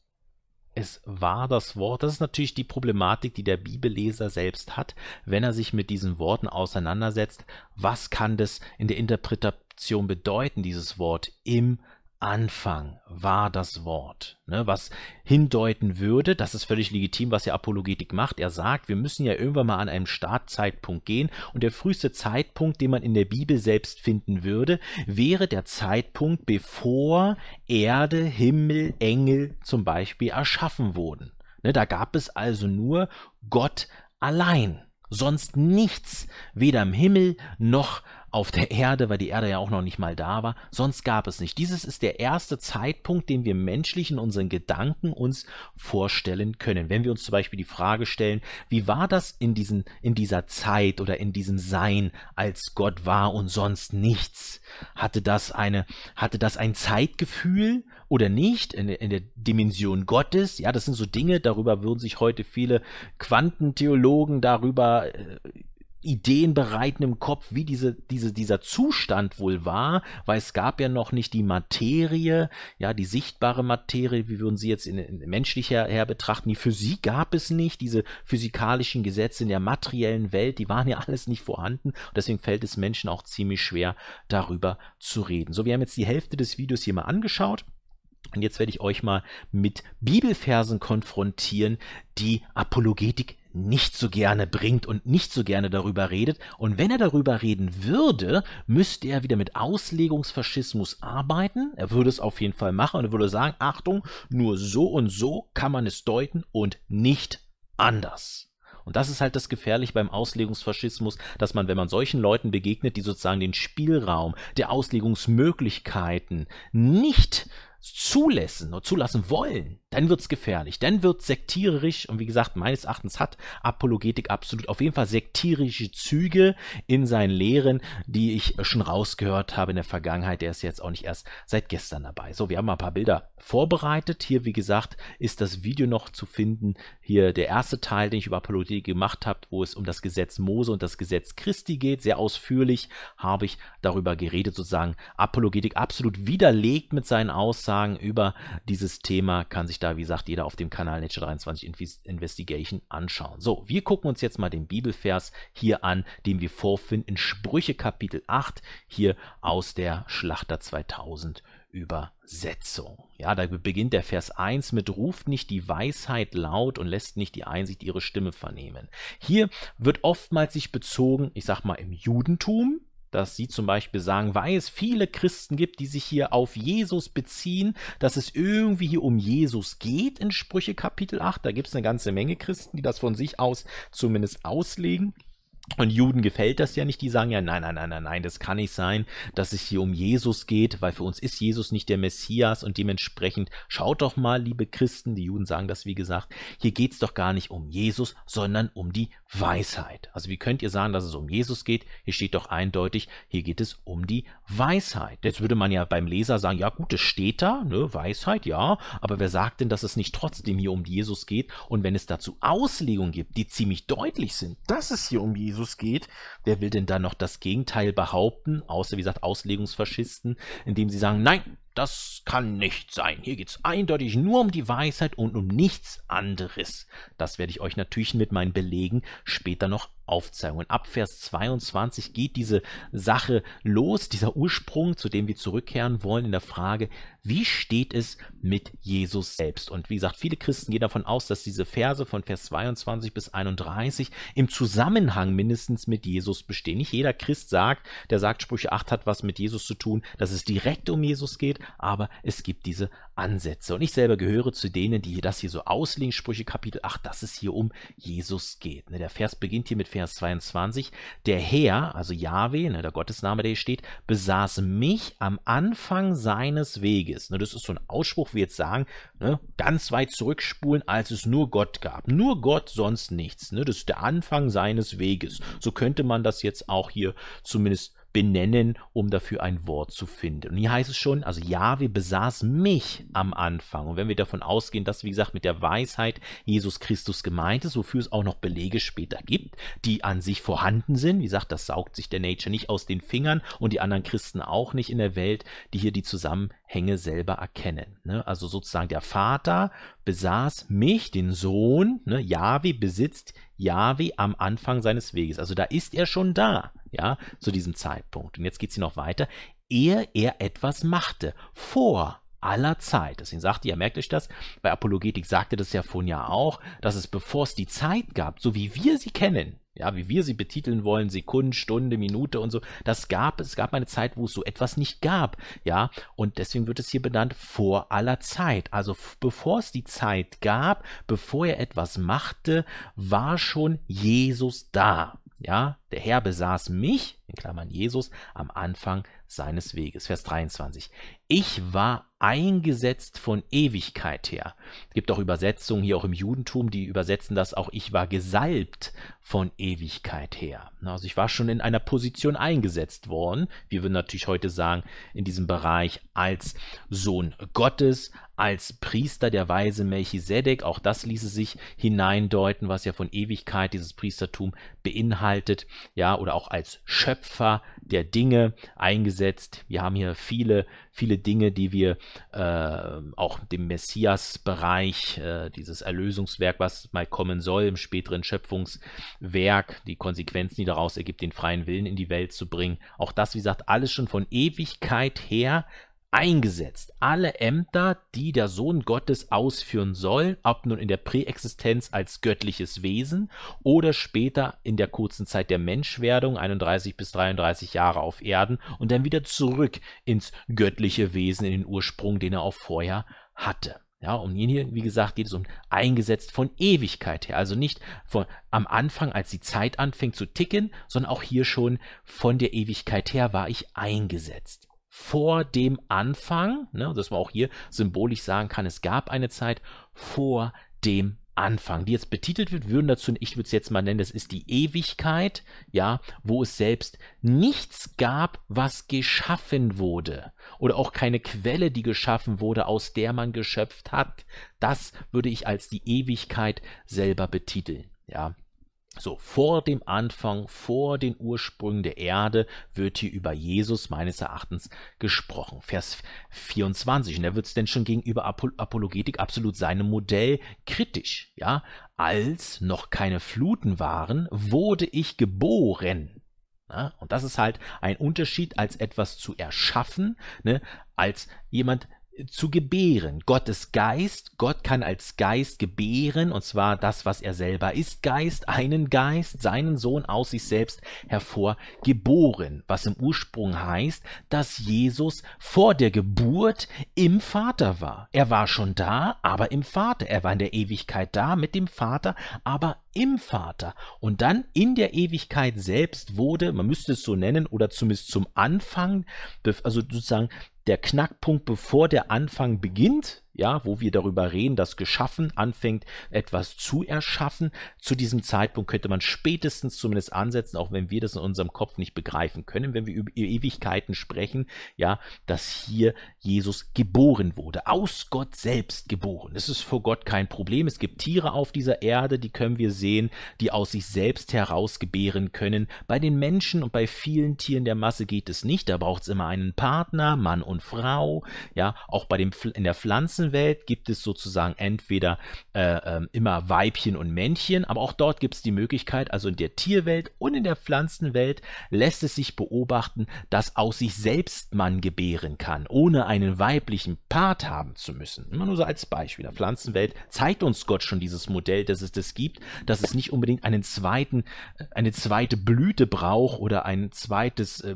es war das Wort. Das ist natürlich die Problematik, die der Bibelleser selbst hat, wenn er sich mit diesen Worten auseinandersetzt. Was kann das in der Interpretation bedeuten, dieses Wort im Anfang war das Wort, ne, was hindeuten würde, das ist völlig legitim, was ja Apologetik macht. Er sagt, wir müssen ja irgendwann mal an einem Startzeitpunkt gehen und der früheste Zeitpunkt, den man in der Bibel selbst finden würde, wäre der Zeitpunkt, bevor Erde, Himmel, Engel zum Beispiel erschaffen wurden. Ne, da gab es also nur Gott allein, sonst nichts, weder im Himmel noch auf auf der Erde, weil die Erde ja auch noch nicht mal da war. Sonst gab es nicht. Dieses ist der erste Zeitpunkt, den wir menschlich in unseren Gedanken uns vorstellen können. Wenn wir uns zum Beispiel die Frage stellen, wie war das in, diesen, in dieser Zeit oder in diesem Sein, als Gott war und sonst nichts? Hatte das, eine, hatte das ein Zeitgefühl oder nicht in, in der Dimension Gottes? Ja, das sind so Dinge, darüber würden sich heute viele Quantentheologen darüber äh, Ideen bereiten im Kopf, wie diese, diese, dieser Zustand wohl war, weil es gab ja noch nicht die Materie, ja, die sichtbare Materie, wie würden sie jetzt in, in menschlicher her betrachten, die Physik gab es nicht, diese physikalischen Gesetze in der materiellen Welt, die waren ja alles nicht vorhanden, deswegen fällt es Menschen auch ziemlich schwer, darüber zu reden. So, wir haben jetzt die Hälfte des Videos hier mal angeschaut. Und jetzt werde ich euch mal mit Bibelversen konfrontieren, die Apologetik nicht so gerne bringt und nicht so gerne darüber redet. Und wenn er darüber reden würde, müsste er wieder mit Auslegungsfaschismus arbeiten. Er würde es auf jeden Fall machen und er würde sagen, Achtung, nur so und so kann man es deuten und nicht anders. Und das ist halt das Gefährliche beim Auslegungsfaschismus, dass man, wenn man solchen Leuten begegnet, die sozusagen den Spielraum der Auslegungsmöglichkeiten nicht zulassen oder zulassen wollen, dann wird es gefährlich, dann wird sektierisch und wie gesagt, meines Erachtens hat Apologetik absolut auf jeden Fall sektierische Züge in seinen Lehren, die ich schon rausgehört habe in der Vergangenheit. Der ist jetzt auch nicht erst seit gestern dabei. So, wir haben mal ein paar Bilder vorbereitet. Hier, wie gesagt, ist das Video noch zu finden. Hier der erste Teil, den ich über Apologetik gemacht habe, wo es um das Gesetz Mose und das Gesetz Christi geht. Sehr ausführlich habe ich darüber geredet, sozusagen Apologetik absolut widerlegt mit seinen Aussagen sagen über dieses Thema kann sich da, wie gesagt, jeder auf dem Kanal Nature 23 Investigation anschauen. So, wir gucken uns jetzt mal den Bibelvers hier an, den wir vorfinden in Sprüche Kapitel 8, hier aus der Schlachter 2000 Übersetzung. Ja, da beginnt der Vers 1 mit ruft nicht die Weisheit laut und lässt nicht die Einsicht ihre Stimme vernehmen. Hier wird oftmals sich bezogen, ich sag mal im Judentum, dass sie zum Beispiel sagen, weil es viele Christen gibt, die sich hier auf Jesus beziehen, dass es irgendwie hier um Jesus geht in Sprüche Kapitel 8. Da gibt es eine ganze Menge Christen, die das von sich aus zumindest auslegen. Und Juden gefällt das ja nicht, die sagen ja, nein, nein, nein, nein, nein, das kann nicht sein, dass es hier um Jesus geht, weil für uns ist Jesus nicht der Messias und dementsprechend schaut doch mal, liebe Christen, die Juden sagen das wie gesagt, hier geht es doch gar nicht um Jesus, sondern um die Weisheit. Also wie könnt ihr sagen, dass es um Jesus geht? Hier steht doch eindeutig, hier geht es um die Weisheit. Jetzt würde man ja beim Leser sagen, ja gut, es steht da, ne, Weisheit, ja, aber wer sagt denn, dass es nicht trotzdem hier um Jesus geht? Und wenn es dazu Auslegungen gibt, die ziemlich deutlich sind, dass es hier um Jesus Jesus geht. Wer will denn da noch das Gegenteil behaupten, außer wie gesagt Auslegungsfaschisten, indem sie sagen, nein, das kann nicht sein. Hier geht es eindeutig nur um die Weisheit und um nichts anderes. Das werde ich euch natürlich mit meinen Belegen später noch Aufzeichnung. Und ab Vers 22 geht diese Sache los, dieser Ursprung, zu dem wir zurückkehren wollen in der Frage, wie steht es mit Jesus selbst? Und wie gesagt, viele Christen gehen davon aus, dass diese Verse von Vers 22 bis 31 im Zusammenhang mindestens mit Jesus bestehen. Nicht jeder Christ sagt, der sagt, Sprüche 8 hat was mit Jesus zu tun, dass es direkt um Jesus geht, aber es gibt diese Ansätze. Und ich selber gehöre zu denen, die das hier so auslegen, Sprüche Kapitel 8, dass es hier um Jesus geht. Ne, der Vers beginnt hier mit Vers Vers 22, der Herr, also Yahweh, ne, der Gottesname, der hier steht, besaß mich am Anfang seines Weges. Ne, das ist so ein Ausspruch, wie jetzt sagen, ne, ganz weit zurückspulen, als es nur Gott gab. Nur Gott, sonst nichts. Ne, das ist der Anfang seines Weges. So könnte man das jetzt auch hier zumindest benennen, um dafür ein Wort zu finden. Und hier heißt es schon, also Jahwe besaß mich am Anfang. Und wenn wir davon ausgehen, dass, wie gesagt, mit der Weisheit Jesus Christus gemeint ist, wofür es auch noch Belege später gibt, die an sich vorhanden sind, wie gesagt, das saugt sich der Nature nicht aus den Fingern und die anderen Christen auch nicht in der Welt, die hier die zusammen Hänge selber erkennen. Ne? Also sozusagen der Vater besaß mich, den Sohn, ne? Yahweh besitzt Yahweh am Anfang seines Weges. Also da ist er schon da, ja, zu diesem Zeitpunkt. Und jetzt geht es hier noch weiter. Ehe er etwas machte, vor aller Zeit. Deswegen sagt ihr, merkt euch das, bei Apologetik sagte das ja vorhin ja auch, dass es bevor es die Zeit gab, so wie wir sie kennen, ja, wie wir sie betiteln wollen, Sekunde, Stunde, Minute und so, das gab es, gab eine Zeit, wo es so etwas nicht gab, ja, und deswegen wird es hier benannt vor aller Zeit. Also bevor es die Zeit gab, bevor er etwas machte, war schon Jesus da. Ja, der Herr besaß mich, in Klammern Jesus, am Anfang seines Weges. Vers 23. Ich war eingesetzt von Ewigkeit her. Es gibt auch Übersetzungen hier auch im Judentum, die übersetzen das auch, ich war gesalbt von Ewigkeit her. Also ich war schon in einer Position eingesetzt worden, wir würden natürlich heute sagen, in diesem Bereich als Sohn Gottes, als Priester der Weise Melchisedek, auch das ließe sich hineindeuten, was ja von Ewigkeit dieses Priestertum beinhaltet, ja, oder auch als Schöpfer der Dinge eingesetzt. Wir haben hier viele viele Dinge, die wir äh, auch dem Messias-Bereich, äh, dieses Erlösungswerk, was mal kommen soll, im späteren Schöpfungswerk, die Konsequenzen, die daraus ergibt, den freien Willen in die Welt zu bringen. Auch das, wie gesagt, alles schon von Ewigkeit her eingesetzt. Alle Ämter, die der Sohn Gottes ausführen soll, ob nun in der Präexistenz als göttliches Wesen oder später in der kurzen Zeit der Menschwerdung, 31 bis 33 Jahre auf Erden und dann wieder zurück ins göttliche Wesen, in den Ursprung, den er auch vorher hatte. Ja, um ihn hier, wie gesagt, geht es um eingesetzt von Ewigkeit her. Also nicht von am Anfang, als die Zeit anfängt zu ticken, sondern auch hier schon von der Ewigkeit her war ich eingesetzt vor dem Anfang, ne, dass man auch hier symbolisch sagen kann, es gab eine Zeit vor dem Anfang, die jetzt betitelt wird, würden dazu, ich würde es jetzt mal nennen, das ist die Ewigkeit, ja, wo es selbst nichts gab, was geschaffen wurde. Oder auch keine Quelle, die geschaffen wurde, aus der man geschöpft hat. Das würde ich als die Ewigkeit selber betiteln, ja. So, vor dem Anfang, vor den Ursprüngen der Erde wird hier über Jesus meines Erachtens gesprochen. Vers 24. Und da wird es denn schon gegenüber Apologetik absolut seinem Modell kritisch. Ja, als noch keine Fluten waren, wurde ich geboren. Ja? Ne? und das ist halt ein Unterschied, als etwas zu erschaffen, ne? als jemand zu gebären. Gottes Geist, Gott kann als Geist gebären, und zwar das, was er selber ist, Geist, einen Geist, seinen Sohn aus sich selbst hervorgeboren, was im Ursprung heißt, dass Jesus vor der Geburt im Vater war. Er war schon da, aber im Vater. Er war in der Ewigkeit da mit dem Vater, aber im Vater. Und dann in der Ewigkeit selbst wurde, man müsste es so nennen, oder zumindest zum Anfang, also sozusagen der Knackpunkt, bevor der Anfang beginnt, ja, wo wir darüber reden, dass geschaffen anfängt, etwas zu erschaffen. Zu diesem Zeitpunkt könnte man spätestens zumindest ansetzen, auch wenn wir das in unserem Kopf nicht begreifen können, wenn wir über Ewigkeiten sprechen, ja, dass hier Jesus geboren wurde, aus Gott selbst geboren. Es ist vor Gott kein Problem. Es gibt Tiere auf dieser Erde, die können wir sehen, die aus sich selbst heraus gebären können. Bei den Menschen und bei vielen Tieren der Masse geht es nicht. Da braucht es immer einen Partner, Mann und Frau. Ja, auch bei dem in der Pflanzen Außenwelt gibt es sozusagen entweder äh, äh, immer Weibchen und Männchen, aber auch dort gibt es die Möglichkeit, also in der Tierwelt und in der Pflanzenwelt lässt es sich beobachten, dass aus sich selbst man gebären kann, ohne einen weiblichen Part haben zu müssen. Immer nur so als Beispiel. Der Pflanzenwelt zeigt uns Gott schon dieses Modell, dass es das gibt, dass es nicht unbedingt einen zweiten, äh, eine zweite Blüte braucht oder ein zweites äh,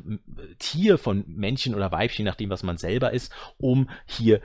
Tier von Männchen oder Weibchen, nachdem was man selber ist, um hier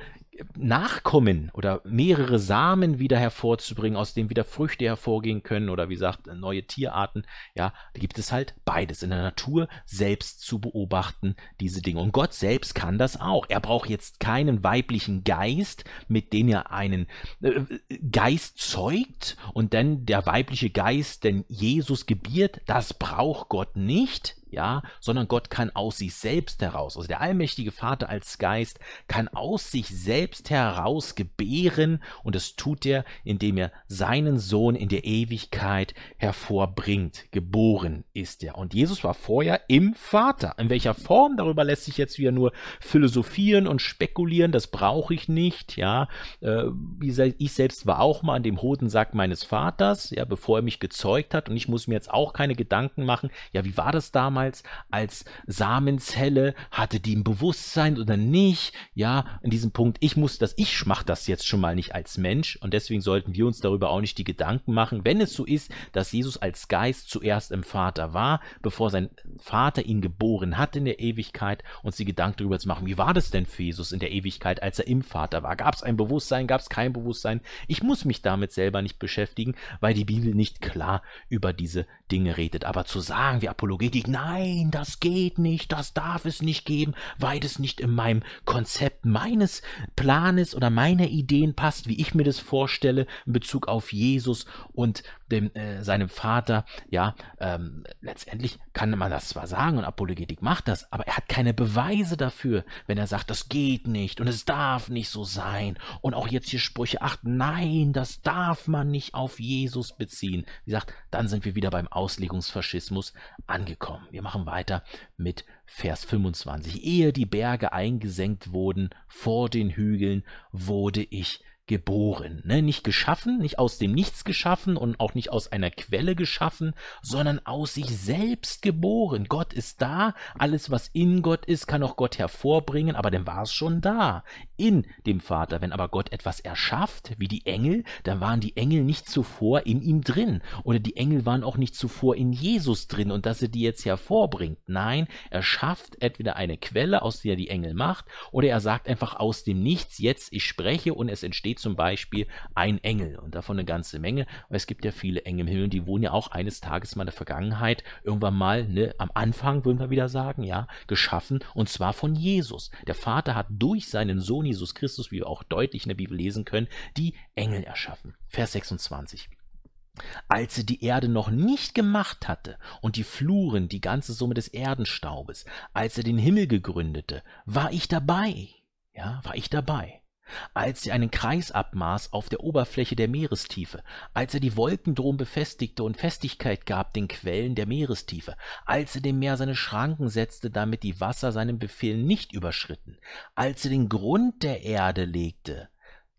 Nachkommen oder mehrere Samen wieder hervorzubringen, aus denen wieder Früchte hervorgehen können oder wie gesagt neue Tierarten. Ja, da gibt es halt beides in der Natur selbst zu beobachten, diese Dinge. Und Gott selbst kann das auch. Er braucht jetzt keinen weiblichen Geist, mit dem er einen äh, Geist zeugt und dann der weibliche Geist, denn Jesus gebiert, das braucht Gott nicht ja, sondern Gott kann aus sich selbst heraus, also der allmächtige Vater als Geist kann aus sich selbst heraus gebären und das tut er, indem er seinen Sohn in der Ewigkeit hervorbringt. Geboren ist er. Und Jesus war vorher im Vater. In welcher Form? Darüber lässt sich jetzt wieder nur philosophieren und spekulieren. Das brauche ich nicht, ja. Äh, ich selbst war auch mal an dem Hodensack meines Vaters, ja, bevor er mich gezeugt hat und ich muss mir jetzt auch keine Gedanken machen, ja, wie war das damals? damals als Samenzelle, hatte die ein Bewusstsein oder nicht? Ja, in diesem Punkt, ich muss das, ich mache das jetzt schon mal nicht als Mensch und deswegen sollten wir uns darüber auch nicht die Gedanken machen, wenn es so ist, dass Jesus als Geist zuerst im Vater war, bevor sein Vater ihn geboren hat in der Ewigkeit, uns die Gedanken darüber zu machen, wie war das denn für Jesus in der Ewigkeit, als er im Vater war? Gab es ein Bewusstsein, gab es kein Bewusstsein? Ich muss mich damit selber nicht beschäftigen, weil die Bibel nicht klar über diese Dinge redet. Aber zu sagen, wie Apologetik, nein, nein, das geht nicht, das darf es nicht geben, weil es nicht in meinem Konzept meines Planes oder meiner Ideen passt, wie ich mir das vorstelle in Bezug auf Jesus und dem, äh, seinem Vater. Ja, ähm, letztendlich kann man das zwar sagen und Apologetik macht das, aber er hat keine Beweise dafür, wenn er sagt, das geht nicht und es darf nicht so sein. Und auch jetzt hier Sprüche 8, nein, das darf man nicht auf Jesus beziehen. Wie gesagt, dann sind wir wieder beim Auslegungsfaschismus angekommen. Wir machen weiter mit Vers 25. Ehe die Berge eingesenkt wurden vor den Hügeln, wurde ich geboren. Ne? Nicht geschaffen, nicht aus dem Nichts geschaffen und auch nicht aus einer Quelle geschaffen, sondern aus sich selbst geboren. Gott ist da, alles, was in Gott ist, kann auch Gott hervorbringen, aber dann war es schon da, in dem Vater. Wenn aber Gott etwas erschafft, wie die Engel, dann waren die Engel nicht zuvor in ihm drin. Oder die Engel waren auch nicht zuvor in Jesus drin und dass er die jetzt hervorbringt. Nein, er schafft entweder eine Quelle, aus der die Engel macht, oder er sagt einfach aus dem Nichts, jetzt ich spreche und es entsteht zum Beispiel ein Engel und davon eine ganze Menge. Weil es gibt ja viele Engel im Himmel und die wurden ja auch eines Tages mal in der Vergangenheit irgendwann mal, ne, am Anfang würden wir wieder sagen, ja, geschaffen und zwar von Jesus. Der Vater hat durch seinen Sohn Jesus Christus, wie wir auch deutlich in der Bibel lesen können, die Engel erschaffen. Vers 26 als sie die Erde noch nicht gemacht hatte und die Fluren, die ganze Summe des Erdenstaubes, als er den Himmel gegründete, war ich dabei. Ja, war ich dabei als sie einen Kreis abmaß auf der Oberfläche der Meerestiefe, als er die Wolken drum befestigte und Festigkeit gab den Quellen der Meerestiefe, als er dem Meer seine Schranken setzte, damit die Wasser seinen Befehl nicht überschritten, als er den Grund der Erde legte,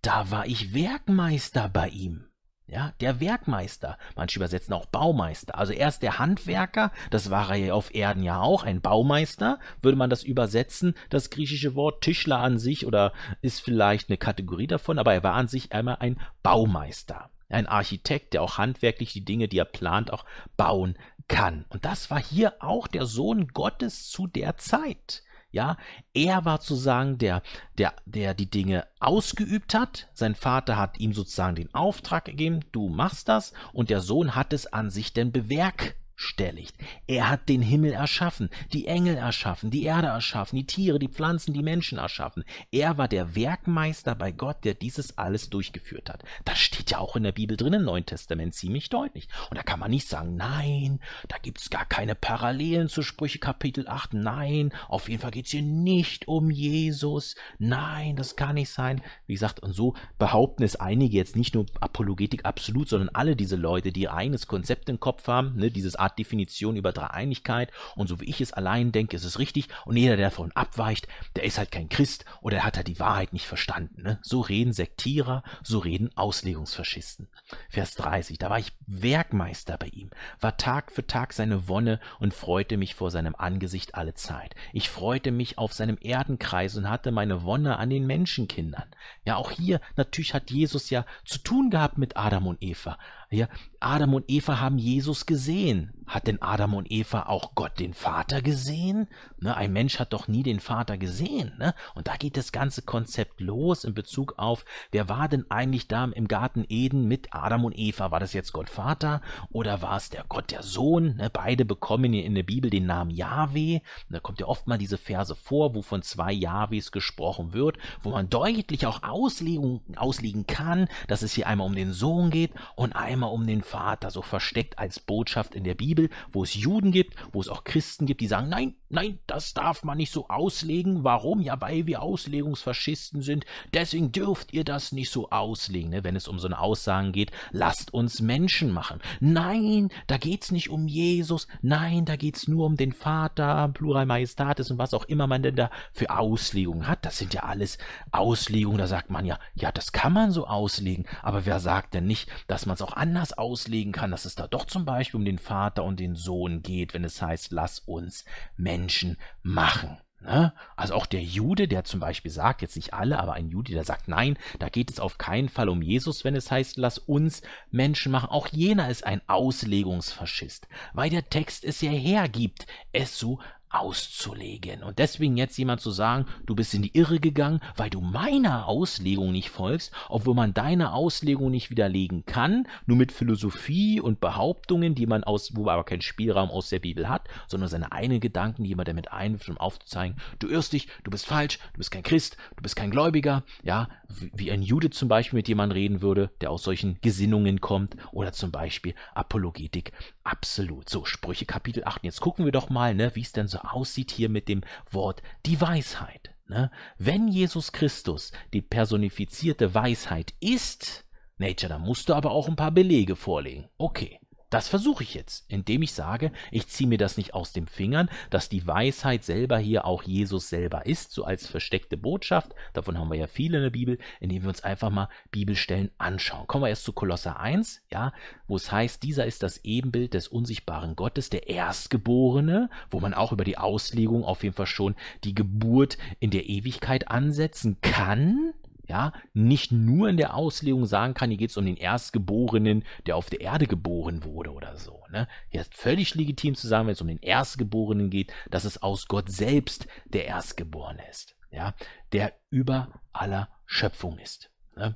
da war ich Werkmeister bei ihm. Ja, der Werkmeister. Manche übersetzen auch Baumeister. Also er ist der Handwerker, das war er auf Erden ja auch, ein Baumeister. Würde man das übersetzen, das griechische Wort Tischler an sich oder ist vielleicht eine Kategorie davon, aber er war an sich einmal ein Baumeister. Ein Architekt, der auch handwerklich die Dinge, die er plant, auch bauen kann. Und das war hier auch der Sohn Gottes zu der Zeit. Ja, er war sozusagen der, der, der die Dinge ausgeübt hat. Sein Vater hat ihm sozusagen den Auftrag gegeben, du machst das. Und der Sohn hat es an sich denn bewerkstelligt bewerkstelligt. Er hat den Himmel erschaffen, die Engel erschaffen, die Erde erschaffen, die Tiere, die Pflanzen, die Menschen erschaffen. Er war der Werkmeister bei Gott, der dieses alles durchgeführt hat. Das steht ja auch in der Bibel drin, im Neuen Testament, ziemlich deutlich. Und da kann man nicht sagen, nein, da gibt es gar keine Parallelen zu Sprüche Kapitel 8, nein, auf jeden Fall geht es hier nicht um Jesus, nein, das kann nicht sein. Wie gesagt, und so behaupten es einige jetzt nicht nur Apologetik absolut, sondern alle diese Leute, die ihr eigenes Konzept im Kopf haben, ne, dieses Art Definition über Dreieinigkeit und so wie ich es allein denke, ist es richtig und jeder, der davon abweicht, der ist halt kein Christ oder hat halt die Wahrheit nicht verstanden. Ne? So reden Sektierer, so reden Auslegungsfaschisten. Vers 30, da war ich Werkmeister bei ihm, war Tag für Tag seine Wonne und freute mich vor seinem Angesicht alle Zeit. Ich freute mich auf seinem Erdenkreis und hatte meine Wonne an den Menschenkindern. Ja, auch hier, natürlich hat Jesus ja zu tun gehabt mit Adam und Eva, ja, Adam und Eva haben Jesus gesehen. Hat denn Adam und Eva auch Gott den Vater gesehen? Ne, ein Mensch hat doch nie den Vater gesehen. Ne? Und da geht das ganze Konzept los in Bezug auf, wer war denn eigentlich da im Garten Eden mit Adam und Eva? War das jetzt Gott Vater oder war es der Gott der Sohn? Ne, beide bekommen in der Bibel den Namen Yahweh. Da kommt ja oft mal diese Verse vor, wo von zwei Yahwehs gesprochen wird, wo man deutlich auch auslegen, auslegen kann, dass es hier einmal um den Sohn geht und einmal einmal um den Vater, so versteckt als Botschaft in der Bibel, wo es Juden gibt, wo es auch Christen gibt, die sagen, nein, nein, das darf man nicht so auslegen. Warum? Ja, weil wir Auslegungsfaschisten sind. Deswegen dürft ihr das nicht so auslegen, ne? wenn es um so eine Aussagen geht. Lasst uns Menschen machen. Nein, da geht es nicht um Jesus. Nein, da geht es nur um den Vater, Plural Majestatis und was auch immer man denn da für Auslegungen hat. Das sind ja alles Auslegungen. Da sagt man ja, ja, das kann man so auslegen. Aber wer sagt denn nicht, dass man es auch an anders auslegen kann, dass es da doch zum Beispiel um den Vater und den Sohn geht, wenn es heißt, lass uns Menschen machen. Ne? Also auch der Jude, der zum Beispiel sagt, jetzt nicht alle, aber ein Jude, der sagt, nein, da geht es auf keinen Fall um Jesus, wenn es heißt, lass uns Menschen machen. Auch jener ist ein Auslegungsfaschist, weil der Text es ja hergibt, es so auszulegen. Und deswegen jetzt jemand zu sagen, du bist in die Irre gegangen, weil du meiner Auslegung nicht folgst, obwohl man deine Auslegung nicht widerlegen kann, nur mit Philosophie und Behauptungen, die man aus, wo man aber keinen Spielraum aus der Bibel hat, sondern seine eigenen Gedanken, die man damit einwirft, um aufzuzeigen, du irrst dich, du bist falsch, du bist kein Christ, du bist kein Gläubiger, ja, wie ein Jude zum Beispiel mit jemandem reden würde, der aus solchen Gesinnungen kommt, oder zum Beispiel Apologetik absolut. So, Sprüche Kapitel 8. Jetzt gucken wir doch mal, ne, wie es denn so aussieht hier mit dem Wort die Weisheit. Ne? Wenn Jesus Christus die personifizierte Weisheit ist, Nature, dann musst du aber auch ein paar Belege vorlegen. Okay. Das versuche ich jetzt, indem ich sage, ich ziehe mir das nicht aus den Fingern, dass die Weisheit selber hier auch Jesus selber ist, so als versteckte Botschaft. Davon haben wir ja viele in der Bibel, indem wir uns einfach mal Bibelstellen anschauen. Kommen wir erst zu Kolosser 1, ja, wo es heißt, dieser ist das Ebenbild des unsichtbaren Gottes, der Erstgeborene, wo man auch über die Auslegung auf jeden Fall schon die Geburt in der Ewigkeit ansetzen kann, ja, nicht nur in der Auslegung sagen kann, hier geht es um den Erstgeborenen, der auf der Erde geboren wurde oder so. Ne? Hier ist völlig legitim zu sagen, wenn es um den Erstgeborenen geht, dass es aus Gott selbst der Erstgeborene ist, ja, der über aller Schöpfung ist. Ne?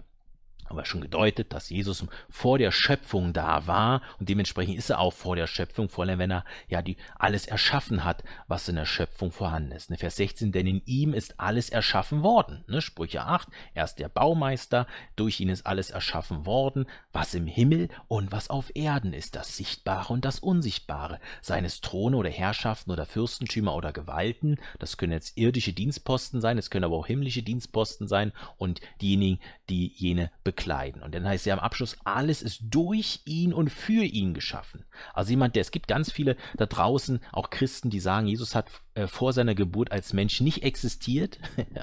aber schon gedeutet, dass Jesus vor der Schöpfung da war und dementsprechend ist er auch vor der Schöpfung, vor allem wenn er ja die, alles erschaffen hat, was in der Schöpfung vorhanden ist. Ne? Vers 16, denn in ihm ist alles erschaffen worden. Ne? Sprüche 8, er ist der Baumeister, durch ihn ist alles erschaffen worden, was im Himmel und was auf Erden ist, das Sichtbare und das Unsichtbare, seines Throne oder Herrschaften oder Fürstentümer oder Gewalten, das können jetzt irdische Dienstposten sein, es können aber auch himmlische Dienstposten sein und diejenigen, die jene bekleiden bekleiden. Und dann heißt ja am Abschluss, alles ist durch ihn und für ihn geschaffen. Also jemand, der, es gibt ganz viele da draußen, auch Christen, die sagen, Jesus hat äh, vor seiner Geburt als Mensch nicht existiert. <laughs>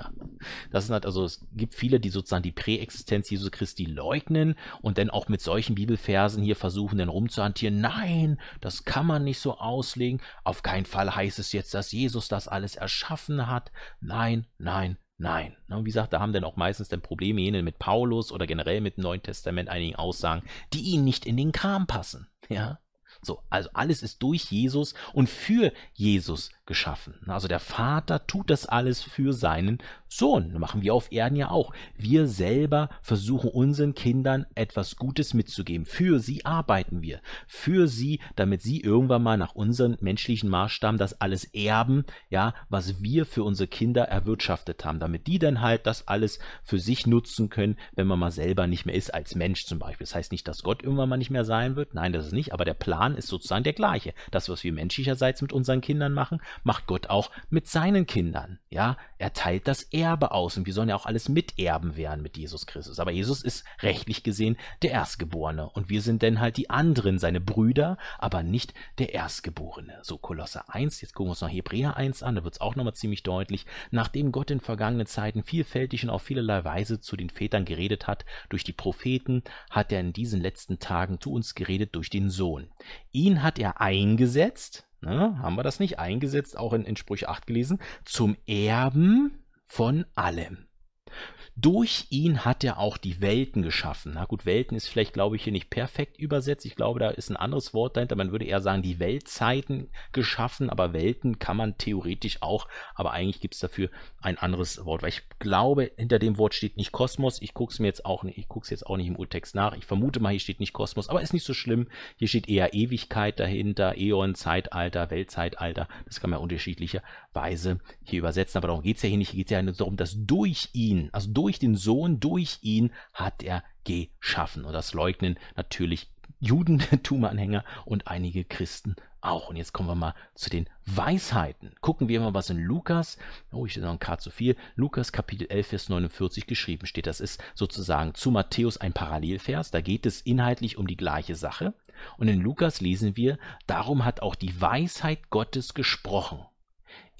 Das sind halt, also es gibt viele, die sozusagen die Präexistenz Jesu Christi leugnen und dann auch mit solchen Bibelversen hier versuchen, dann rumzuhantieren. Nein, das kann man nicht so auslegen. Auf keinen Fall heißt es jetzt, dass Jesus das alles erschaffen hat. Nein, nein, Nein. Ne, wie gesagt, da haben dann auch meistens dann Probleme jene mit Paulus oder generell mit dem Neuen Testament einigen Aussagen, die ihnen nicht in den Kram passen. Ja. So, also alles ist durch Jesus und für Jesus geschaffen. Also der Vater tut das alles für seinen so Machen wir auf Erden ja auch. Wir selber versuchen unseren Kindern etwas Gutes mitzugeben. Für sie arbeiten wir. Für sie, damit sie irgendwann mal nach unseren menschlichen Maßstaben das alles erben, ja, was wir für unsere Kinder erwirtschaftet haben. Damit die dann halt das alles für sich nutzen können, wenn man mal selber nicht mehr ist als Mensch zum Beispiel. Das heißt nicht, dass Gott irgendwann mal nicht mehr sein wird. Nein, das ist nicht. Aber der Plan ist sozusagen der gleiche. Das, was wir menschlicherseits mit unseren Kindern machen, macht Gott auch mit seinen Kindern. Ja, er teilt das Erbe Erbe aus und wir sollen ja auch alles Miterben werden mit Jesus Christus. Aber Jesus ist rechtlich gesehen der Erstgeborene und wir sind dann halt die anderen, seine Brüder, aber nicht der Erstgeborene. So Kolosse 1, jetzt gucken wir uns noch Hebräer 1 an, da wird es auch nochmal ziemlich deutlich. Nachdem Gott in vergangenen Zeiten vielfältig und auf vielerlei Weise zu den Vätern geredet hat, durch die Propheten, hat er in diesen letzten Tagen zu uns geredet durch den Sohn. Ihn hat er eingesetzt, Ne, haben wir das nicht eingesetzt, auch in, in Sprüche 8 gelesen, zum Erben von allem durch ihn hat er auch die Welten geschaffen. Na gut, Welten ist vielleicht, glaube ich, hier nicht perfekt übersetzt. Ich glaube, da ist ein anderes Wort dahinter. Man würde eher sagen, die Weltzeiten geschaffen, aber Welten kann man theoretisch auch, aber eigentlich gibt es dafür ein anderes Wort. Weil ich glaube, hinter dem Wort steht nicht Kosmos. Ich gucke es mir jetzt auch nicht, ich gucke es jetzt auch nicht im Urtext nach. Ich vermute mal, hier steht nicht Kosmos, aber ist nicht so schlimm. Hier steht eher Ewigkeit dahinter, Äon, Zeitalter, Weltzeitalter. Das kann man unterschiedlicher Weise hier übersetzen. Aber darum geht es ja hier nicht. Hier geht es ja nur darum, dass durch ihn, also durch durch den Sohn, durch ihn hat er geschaffen. Und das leugnen natürlich Judentumanhänger <laughs> und einige Christen auch. Und jetzt kommen wir mal zu den Weisheiten. Gucken wir mal, was in Lukas, oh, ich stehe noch ein K zu viel, Lukas Kapitel 11, Vers 49 geschrieben steht. Das ist sozusagen zu Matthäus ein Parallelvers. Da geht es inhaltlich um die gleiche Sache. Und in Lukas lesen wir, darum hat auch die Weisheit Gottes gesprochen.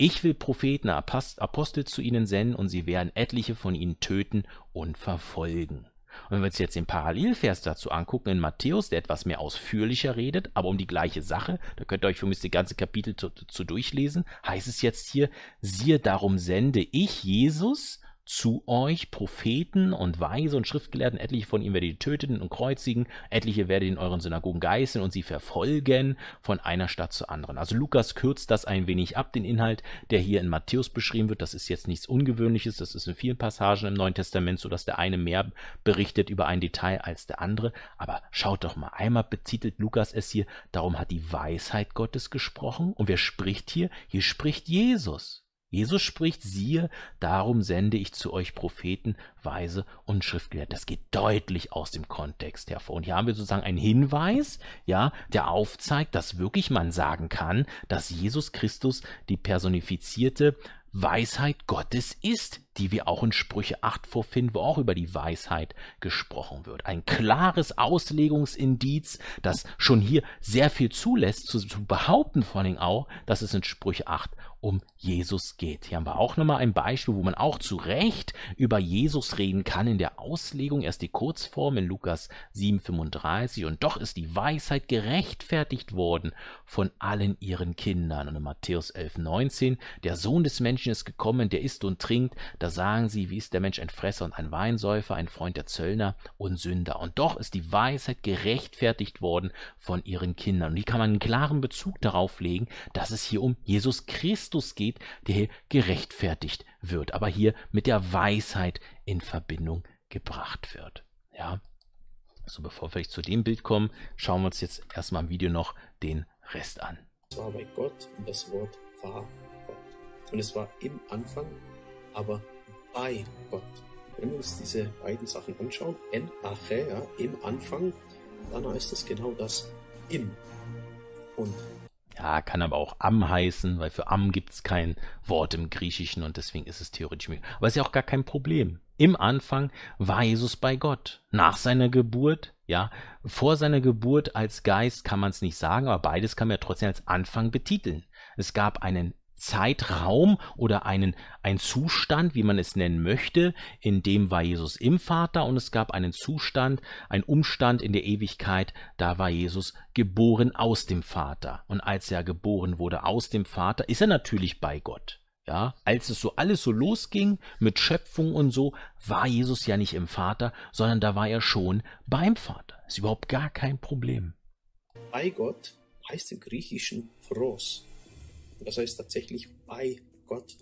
Ich will Propheten, Apostel zu ihnen senden, und sie werden etliche von ihnen töten und verfolgen. Und wenn wir uns jetzt den Parallelvers dazu angucken, in Matthäus, der etwas mehr ausführlicher redet, aber um die gleiche Sache, da könnt ihr euch für mich das ganze Kapitel zu, zu durchlesen, heißt es jetzt hier, siehe, darum sende ich, Jesus, zu euch Propheten und Weise und Schriftgelehrten, etliche von ihnen werdet ihr töten und kreuzigen, etliche werdet ihr in euren Synagogen geißeln und sie verfolgen von einer Stadt zur anderen. Also Lukas kürzt das ein wenig ab, den Inhalt, der hier in Matthäus beschrieben wird. Das ist jetzt nichts Ungewöhnliches, das ist in vielen Passagen im Neuen Testament so, dass der eine mehr berichtet über ein Detail als der andere. Aber schaut doch mal, einmal bezitelt Lukas es hier, darum hat die Weisheit Gottes gesprochen. Und wer spricht hier? Hier spricht Jesus. Jesus spricht, siehe, darum sende ich zu euch Propheten, Weise und Schriftgelehrte. Das geht deutlich aus dem Kontext hervor. Und hier haben wir sozusagen einen Hinweis, ja, der aufzeigt, dass wirklich man sagen kann, dass Jesus Christus die personifizierte Weisheit Gottes ist, die wir auch in Sprüche 8 vorfinden, wo auch über die Weisheit gesprochen wird. Ein klares Auslegungsindiz, das schon hier sehr viel zulässt, zu, zu behaupten vor allem auch, dass es in Sprüche 8 um Jesus geht. Hier haben wir auch nochmal ein Beispiel, wo man auch zu Recht über Jesus reden kann in der Auslegung. Erst die Kurzform in Lukas 7,35 und doch ist die Weisheit gerechtfertigt worden von allen ihren Kindern. Und in Matthäus 11,19, der Sohn des Menschen ist gekommen, der isst und trinkt. Da sagen sie, wie ist der Mensch ein Fresser und ein Weinsäufer, ein Freund der Zöllner und Sünder. Und doch ist die Weisheit gerechtfertigt worden von ihren Kindern. Und wie kann man einen klaren Bezug darauf legen, dass es hier um Jesus Christus Christus geht, der gerechtfertigt wird, aber hier mit der Weisheit in Verbindung gebracht wird. Ja. So, also bevor wir zu dem Bild kommen, schauen wir uns jetzt erstmal im Video noch den Rest an. Es war bei Gott und das Wort war Gott. Und es war im Anfang, aber bei Gott. Wenn wir uns diese beiden Sachen anschauen, en ache, ja, im Anfang, dann heißt es genau das im. Und ja, kann aber auch am heißen, weil für am gibt es kein Wort im Griechischen und deswegen ist es theoretisch möglich. Aber es ist ja auch gar kein Problem. Im Anfang war Jesus bei Gott. Nach seiner Geburt, ja, vor seiner Geburt als Geist kann man es nicht sagen, aber beides kann man ja trotzdem als Anfang betiteln. Es gab einen Zeitraum oder einen, einen Zustand, wie man es nennen möchte, in dem war Jesus im Vater und es gab einen Zustand, einen Umstand in der Ewigkeit, da war Jesus geboren aus dem Vater. Und als er geboren wurde aus dem Vater, ist er natürlich bei Gott. Ja, als es so alles so losging mit Schöpfung und so, war Jesus ja nicht im Vater, sondern da war er schon beim Vater. Ist überhaupt gar kein Problem. Bei Gott heißt im Griechischen Pros das heißt tatsächlich bei Gott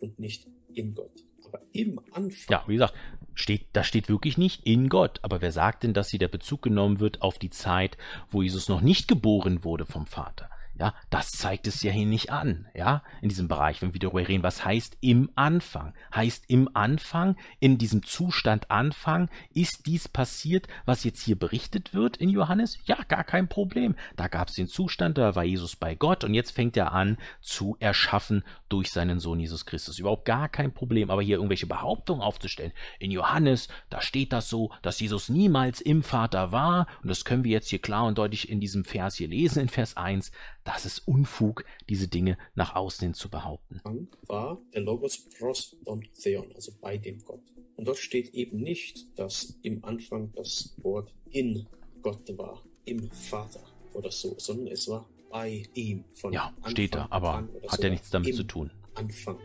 und nicht in Gott. Aber im Anfang. Ja, wie gesagt, steht, da steht wirklich nicht in Gott. Aber wer sagt denn, dass hier der Bezug genommen wird auf die Zeit, wo Jesus noch nicht geboren wurde vom Vater? Ja, das zeigt es ja hier nicht an, ja, in diesem Bereich, wenn wir darüber reden, was heißt im Anfang? Heißt im Anfang, in diesem Zustand Anfang, ist dies passiert, was jetzt hier berichtet wird in Johannes? Ja, gar kein Problem. Da gab es den Zustand, da war Jesus bei Gott und jetzt fängt er an zu erschaffen durch seinen Sohn Jesus Christus. Überhaupt gar kein Problem, aber hier irgendwelche Behauptungen aufzustellen, in Johannes, da steht das so, dass Jesus niemals im Vater war und das können wir jetzt hier klar und deutlich in diesem Vers hier lesen, in Vers 1, da das ist Unfug, diese Dinge nach außen hin zu behaupten. war der Logos Prost und Theon, also bei dem Gott. Und dort steht eben nicht, dass im Anfang das Wort in Gott war, im Vater oder so, sondern es war bei ihm. Von ja, Anfang steht da, aber hat ja nichts damit zu tun. Anfang.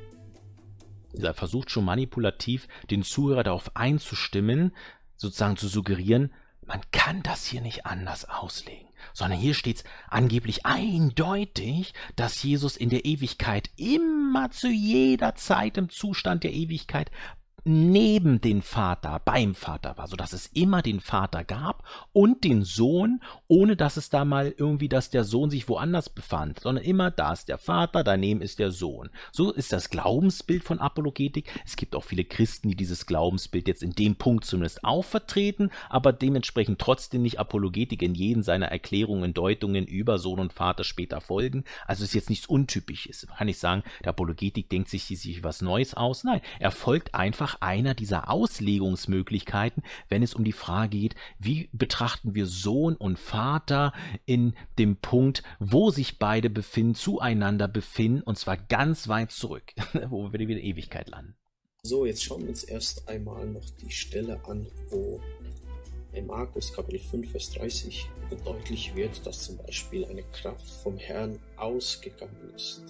Er versucht schon manipulativ, den Zuhörer darauf einzustimmen, sozusagen zu suggerieren, man kann das hier nicht anders auslegen sondern hier steht es angeblich eindeutig, dass Jesus in der Ewigkeit immer zu jeder Zeit im Zustand der Ewigkeit neben den Vater, beim Vater war, sodass es immer den Vater gab und den Sohn, ohne dass es da mal irgendwie, dass der Sohn sich woanders befand, sondern immer da ist der Vater, daneben ist der Sohn. So ist das Glaubensbild von Apologetik. Es gibt auch viele Christen, die dieses Glaubensbild jetzt in dem Punkt zumindest auch vertreten, aber dementsprechend trotzdem nicht Apologetik in jeden seiner Erklärungen, Deutungen über Sohn und Vater später folgen. Also ist jetzt nichts Untypisches. Kann ich sagen, der Apologetik denkt sich, sich was Neues aus. Nein, er folgt einfach einer dieser Auslegungsmöglichkeiten, wenn es um die Frage geht, wie betrachten wir Sohn und Vater in dem Punkt, wo sich beide befinden, zueinander befinden, und zwar ganz weit zurück, <laughs> wo wir wieder Ewigkeit landen. So, jetzt schauen wir uns erst einmal noch die Stelle an, wo in Markus Kapitel 5, Vers 30 deutlich wird, dass zum Beispiel eine Kraft vom Herrn ausgegangen ist.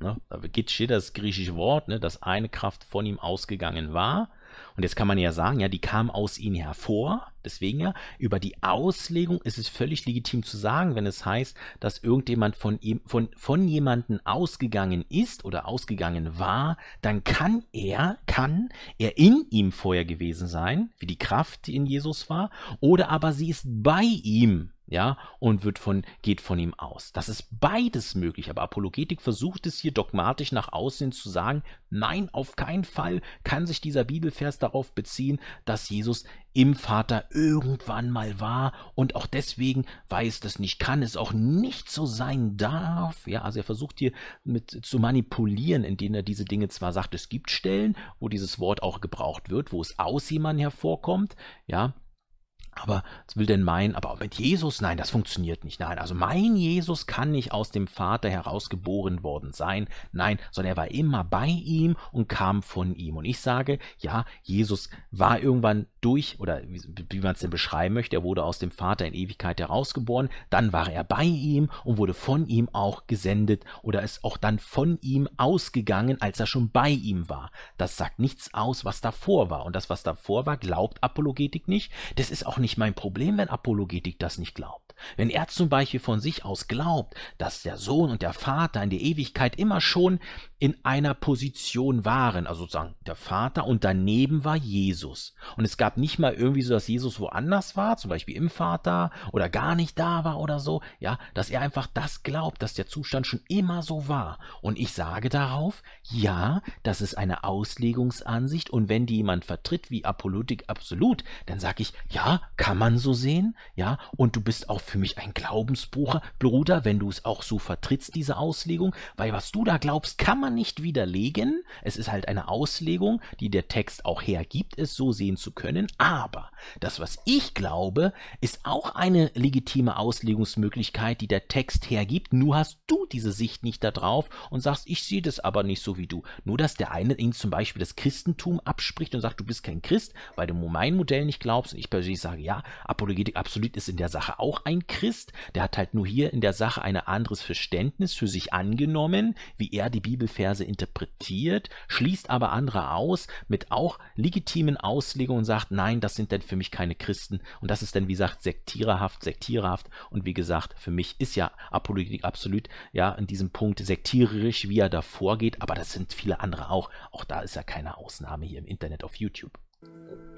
Ne? Da geht steht das griechische Wort, ne, dass eine Kraft von ihm ausgegangen war. Und jetzt kann man ja sagen, ja, die kam aus ihm hervor. Deswegen ja, über die Auslegung ist es völlig legitim zu sagen, wenn es heißt, dass irgendjemand von ihm, von, von jemanden ausgegangen ist oder ausgegangen war, dann kann er, kann er in ihm vorher gewesen sein, wie die Kraft, die in Jesus war, oder aber sie ist bei ihm ja, und wird von, geht von ihm aus. Das ist beides möglich, aber Apologetik versucht es hier dogmatisch nach außen zu sagen, nein, auf keinen Fall kann sich dieser Bibelvers darauf beziehen, dass Jesus im Vater irgendwann mal war und auch deswegen, weiß das nicht kann, es auch nicht so sein darf. Ja, also er versucht hier mit zu manipulieren, indem er diese Dinge zwar sagt, es gibt Stellen, wo dieses Wort auch gebraucht wird, wo es aus jemandem hervorkommt, ja, aber was will denn mein, aber auch mit Jesus? Nein, das funktioniert nicht. Nein, also mein Jesus kann nicht aus dem Vater herausgeboren worden sein. Nein, sondern er war immer bei ihm und kam von ihm. Und ich sage, ja, Jesus war irgendwann durch, oder wie, wie man es denn beschreiben möchte, er wurde aus dem Vater in Ewigkeit herausgeboren, dann war er bei ihm und wurde von ihm auch gesendet oder ist auch dann von ihm ausgegangen, als er schon bei ihm war. Das sagt nichts aus, was davor war. Und das, was davor war, glaubt Apologetik nicht. Das ist auch nicht nicht mein Problem, wenn Apologetik das nicht glaubt. Wenn er zum Beispiel von sich aus glaubt, dass der Sohn und der Vater in der Ewigkeit immer schon in einer Position waren, also sozusagen der Vater und daneben war Jesus. Und es gab nicht mal irgendwie so, dass Jesus woanders war, zum Beispiel im Vater oder gar nicht da war oder so, ja, dass er einfach das glaubt, dass der Zustand schon immer so war. Und ich sage darauf, ja, das ist eine Auslegungsansicht und wenn die jemand vertritt wie Apologetik absolut, dann sage ich, ja, kann man so sehen, ja, und du bist auch für mich ein Glaubensbruder, wenn du es auch so vertrittst, diese Auslegung, weil was du da glaubst, kann man nicht widerlegen. Es ist halt eine Auslegung, die der Text auch hergibt, es so sehen zu können, aber das, was ich glaube, ist auch eine legitime Auslegungsmöglichkeit, die der Text hergibt, nur hast du diese Sicht nicht da drauf und sagst, ich sehe das aber nicht so wie du. Nur, dass der eine ihn zum Beispiel das Christentum abspricht und sagt, du bist kein Christ, weil du mein Modell nicht glaubst und ich persönlich sage, ja, Apologetik absolut ist in der Sache auch ein Christ, der hat halt nur hier in der Sache ein anderes Verständnis für sich angenommen, wie er die Bibelverse interpretiert, schließt aber andere aus mit auch legitimen Auslegungen und sagt, nein, das sind denn für mich keine Christen und das ist dann, wie gesagt, sektiererhaft, sektiererhaft und wie gesagt, für mich ist ja Apologetik absolut, ja, in diesem Punkt sektiererisch, wie er da vorgeht, aber das sind viele andere auch. Auch da ist ja keine Ausnahme hier im Internet auf YouTube.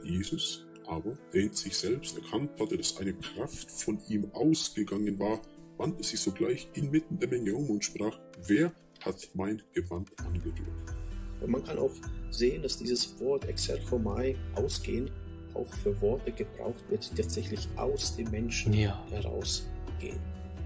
Jesus aber der in sich selbst erkannt hatte, dass eine Kraft von ihm ausgegangen war, wandte sich sogleich inmitten der Menge um und sprach, wer hat mein Gewand angerührt? Und man kann auch sehen, dass dieses Wort exerchomai ausgehen auch für Worte gebraucht wird, die tatsächlich aus dem Menschen ja. herausgehen.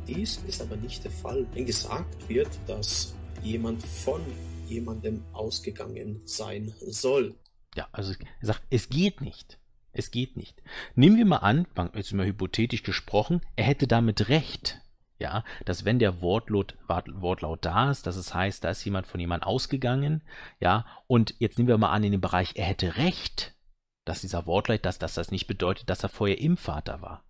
Dies ist aber nicht der Fall, wenn gesagt wird, dass jemand von jemandem ausgegangen sein soll. Ja, also er sagt, es geht nicht. Es geht nicht. Nehmen wir mal an, jetzt mal hypothetisch gesprochen, er hätte damit recht, ja, dass wenn der Wortlaut, Wortlaut da ist, dass es heißt, da ist jemand von jemand ausgegangen, ja, und jetzt nehmen wir mal an in dem Bereich, er hätte recht, dass dieser Wortlaut, dass, dass das nicht bedeutet, dass er vorher im Vater war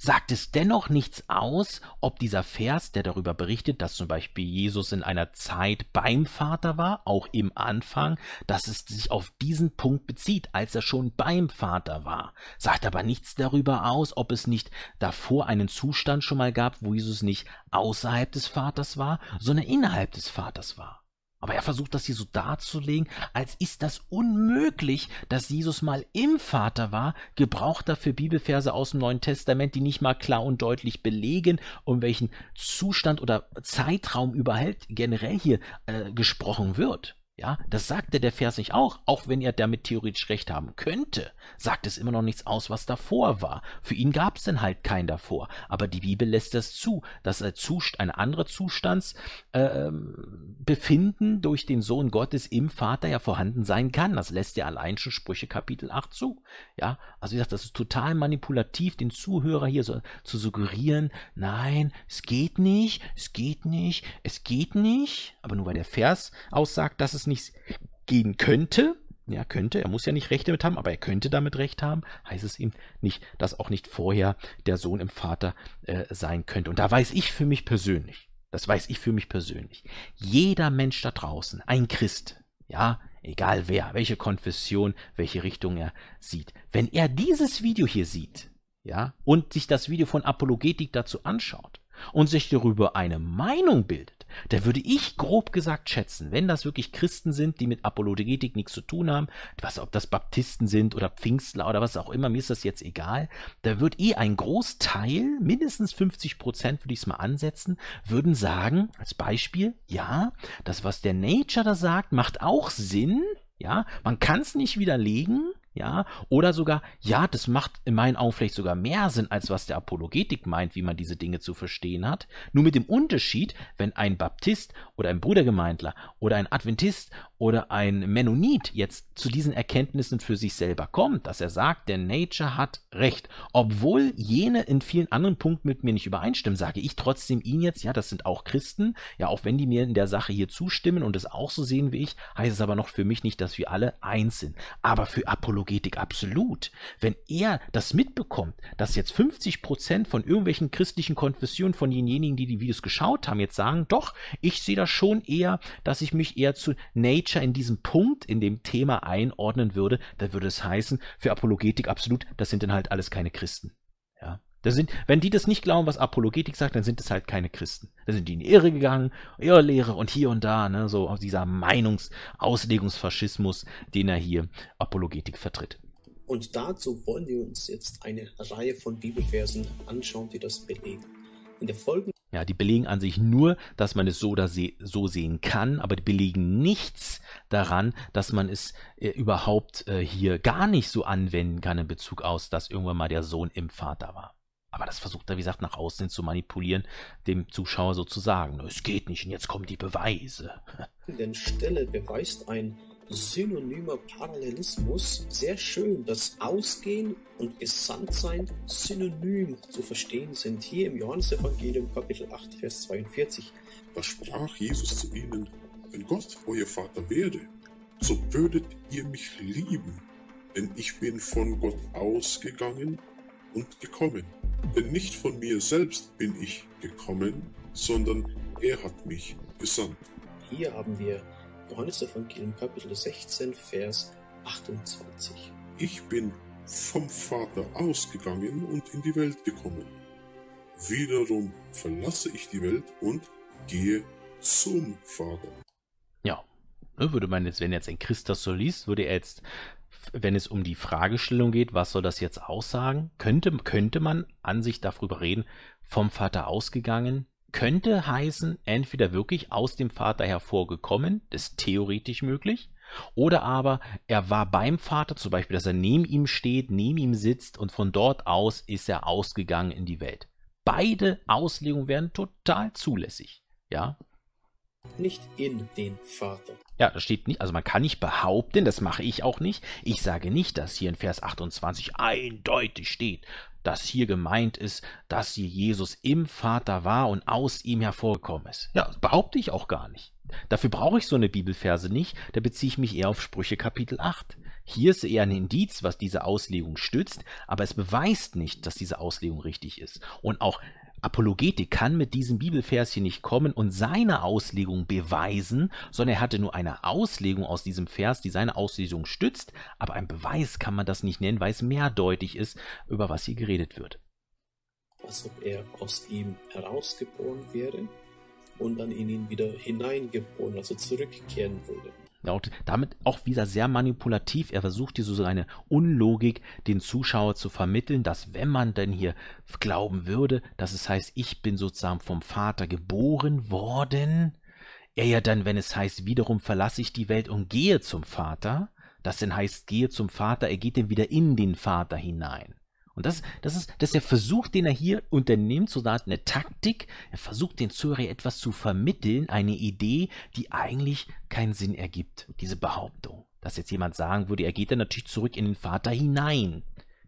sagt es dennoch nichts aus, ob dieser Vers, der darüber berichtet, dass zum Beispiel Jesus in einer Zeit beim Vater war, auch im Anfang, dass es sich auf diesen Punkt bezieht, als er schon beim Vater war. Sagt aber nichts darüber aus, ob es nicht davor einen Zustand schon mal gab, wo Jesus nicht außerhalb des Vaters war, sondern innerhalb des Vaters war. Aber er versucht das hier so darzulegen, als ist das unmöglich, dass Jesus mal im Vater war, gebraucht dafür Bibelverse aus dem Neuen Testament, die nicht mal klar und deutlich belegen, um welchen Zustand oder Zeitraum überhaupt generell hier äh, gesprochen wird. Ja, das sagte der Vers nicht auch, auch wenn er damit theoretisch recht haben könnte, sagt es immer noch nichts aus, was davor war. Für ihn gab es denn halt kein davor. Aber die Bibel lässt das zu, dass er Zust eine andere Zustandsbefinden äh, ähm, durch den Sohn Gottes im Vater ja vorhanden sein kann. Das lässt ja allein schon Sprüche Kapitel 8 zu. Ja, also wie gesagt, das ist total manipulativ, den Zuhörer hier so, zu suggerieren, nein, es geht nicht, es geht nicht, es geht nicht. Aber nur weil der Vers aussagt, dass es nicht gehen könnte, ja, könnte, er muss ja nicht Recht damit haben, aber er könnte damit Recht haben, heißt es ihm nicht, dass auch nicht vorher der Sohn im Vater äh, sein könnte. Und da weiß ich für mich persönlich, das weiß ich für mich persönlich, jeder Mensch da draußen, ein Christ, ja, egal wer, welche Konfession, welche Richtung er sieht, wenn er dieses Video hier sieht, ja, und sich das Video von Apologetik dazu anschaut und sich darüber eine Meinung bildet, da würde ich grob gesagt schätzen, wenn das wirklich Christen sind, die mit Apologetik nichts zu tun haben, was ob das Baptisten sind oder Pfingstler oder was auch immer, mir ist das jetzt egal, da würde eh ein Großteil, mindestens 50 Prozent würde ich es mal ansetzen, würden sagen, als Beispiel, ja, das, was der Nature da sagt, macht auch Sinn, ja, man kann es nicht widerlegen, ja, oder sogar, ja, das macht in meinen Augen vielleicht sogar mehr Sinn, als was der Apologetik meint, wie man diese Dinge zu verstehen hat, nur mit dem Unterschied, wenn ein Baptist oder ein Brudergemeindler oder ein Adventist oder ein Mennonit jetzt zu diesen Erkenntnissen für sich selber kommt, dass er sagt, der Nature hat recht, obwohl jene in vielen anderen Punkten mit mir nicht übereinstimmen, sage ich trotzdem ihnen jetzt, ja, das sind auch Christen, ja, auch wenn die mir in der Sache hier zustimmen und es auch so sehen wie ich, heißt es aber noch für mich nicht, dass wir alle eins sind, aber für Apologetik Apologetik, absolut. Wenn er das mitbekommt, dass jetzt 50 von irgendwelchen christlichen Konfessionen von denjenigen, die die Videos geschaut haben, jetzt sagen, doch, ich sehe das schon eher, dass ich mich eher zu Nature in diesem Punkt, in dem Thema einordnen würde, dann würde es heißen, für Apologetik absolut, das sind dann halt alles keine Christen. Ja. Das sind, wenn die das nicht glauben, was Apologetik sagt, dann sind es halt keine Christen. Da sind die in die Irre gegangen, Irrlehre und hier und da, ne, so aus dieser Meinungs-, Auslegungsfaschismus, den er hier Apologetik vertritt. Und dazu wollen wir uns jetzt eine Reihe von Bibelversen anschauen, die das belegen. In der folgenden ja, die belegen an sich nur, dass man es so oder se so sehen kann, aber die belegen nichts daran, dass man es äh, überhaupt äh, hier gar nicht so anwenden kann in Bezug aus, dass irgendwann mal der Sohn im Vater war. Aber das versucht er, wie gesagt, nach außen zu manipulieren, dem Zuschauer sozusagen. Es geht nicht und jetzt kommen die Beweise. <laughs> Denn Stelle beweist ein synonymer Parallelismus sehr schön, dass Ausgehen und Gesandtsein synonym zu verstehen sind. Hier im Johannesevangelium Kapitel 8, Vers 42. Da sprach Jesus zu ihnen, wenn Gott euer Vater wäre, so würdet ihr mich lieben, denn ich bin von Gott ausgegangen und gekommen denn nicht von mir selbst bin ich gekommen, sondern er hat mich gesandt. Hier haben wir Johannes Evangelium Kapitel 16, Vers 28. Ich bin vom Vater ausgegangen und in die Welt gekommen. Wiederum verlasse ich die Welt und gehe zum Vater. Ja, Ne, würde man jetzt, wenn jetzt ein Christus liest, würde er jetzt, wenn es um die Fragestellung geht, was soll das jetzt aussagen, könnte, könnte man an sich darüber reden, vom Vater ausgegangen, könnte heißen, entweder wirklich aus dem Vater hervorgekommen, das ist theoretisch möglich, oder aber er war beim Vater, zum Beispiel, dass er neben ihm steht, neben ihm sitzt und von dort aus ist er ausgegangen in die Welt. Beide Auslegungen wären total zulässig. Ja, nicht in den Vater. Ja, das steht nicht, also man kann nicht behaupten, das mache ich auch nicht. Ich sage nicht, dass hier in Vers 28 eindeutig steht, dass hier gemeint ist, dass hier Jesus im Vater war und aus ihm hervorgekommen ist. Ja, behaupte ich auch gar nicht. Dafür brauche ich so eine Bibelverse nicht, da beziehe ich mich eher auf Sprüche Kapitel 8. Hier ist eher ein Indiz, was diese Auslegung stützt, aber es beweist nicht, dass diese Auslegung richtig ist. Und auch Apologetik kann mit diesem Bibelvers hier nicht kommen und seine Auslegung beweisen, sondern er hatte nur eine Auslegung aus diesem Vers, die seine Auslegung stützt, aber ein Beweis kann man das nicht nennen, weil es mehrdeutig ist, über was hier geredet wird. Als ob er aus ihm herausgeboren wäre und dann in ihn wieder hineingeboren, also zurückkehren würde. Ja, auch, damit auch wieder sehr manipulativ. Er versucht hier so seine Unlogik den Zuschauer zu vermitteln, dass wenn man denn hier glauben würde, dass es heißt, ich bin sozusagen vom Vater geboren worden, er ja dann, wenn es heißt, wiederum verlasse ich die Welt und gehe zum Vater, das denn heißt, gehe zum Vater, er geht dann wieder in den Vater hinein. Und das, das, ist, das ist der Versuch, den er hier unternimmt, so eine Taktik. Er versucht den Zürcher etwas zu vermitteln, eine Idee, die eigentlich keinen Sinn ergibt, diese Behauptung. Dass jetzt jemand sagen würde, er geht dann natürlich zurück in den Vater hinein.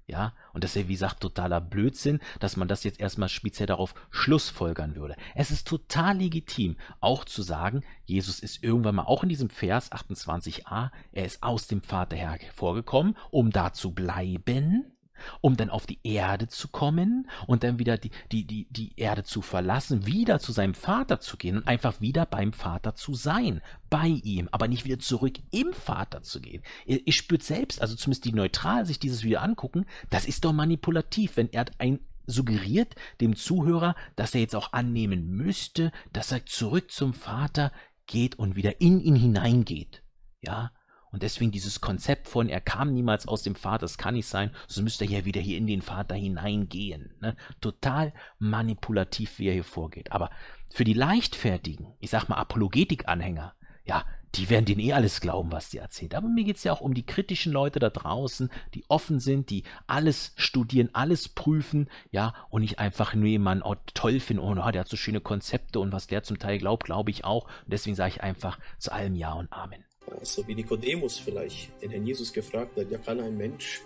Ja, und das ist ja, wie gesagt, totaler Blödsinn, dass man das jetzt erstmal speziell darauf schlussfolgern würde. Es ist total legitim, auch zu sagen, Jesus ist irgendwann mal auch in diesem Vers 28a, er ist aus dem Vater hervorgekommen, um da zu bleiben um dann auf die Erde zu kommen und dann wieder die, die, die, die Erde zu verlassen, wieder zu seinem Vater zu gehen und einfach wieder beim Vater zu sein, bei ihm, aber nicht wieder zurück im Vater zu gehen. Ihr, spürt selbst, also zumindest die neutral sich dieses Video angucken, das ist doch manipulativ, wenn er ein, suggeriert dem Zuhörer, dass er jetzt auch annehmen müsste, dass er zurück zum Vater geht und wieder in ihn hineingeht. Ja, und deswegen dieses Konzept von, er kam niemals aus dem Vater, das kann nicht sein, so müsste er ja wieder hier in den Vater hineingehen. Ne? Total manipulativ, wie er hier vorgeht. Aber für die leichtfertigen, ich sag mal Apologetik-Anhänger, ja, die werden denen eh alles glauben, was die erzählt. Aber mir geht es ja auch um die kritischen Leute da draußen, die offen sind, die alles studieren, alles prüfen, ja, und nicht einfach nur jemanden oh, toll finden, oh, der hat so schöne Konzepte und was der zum Teil glaubt, glaube ich auch. Und deswegen sage ich einfach zu allem Ja und Amen. So wie Nikodemus vielleicht den Herrn Jesus gefragt hat, ja kann ein Mensch,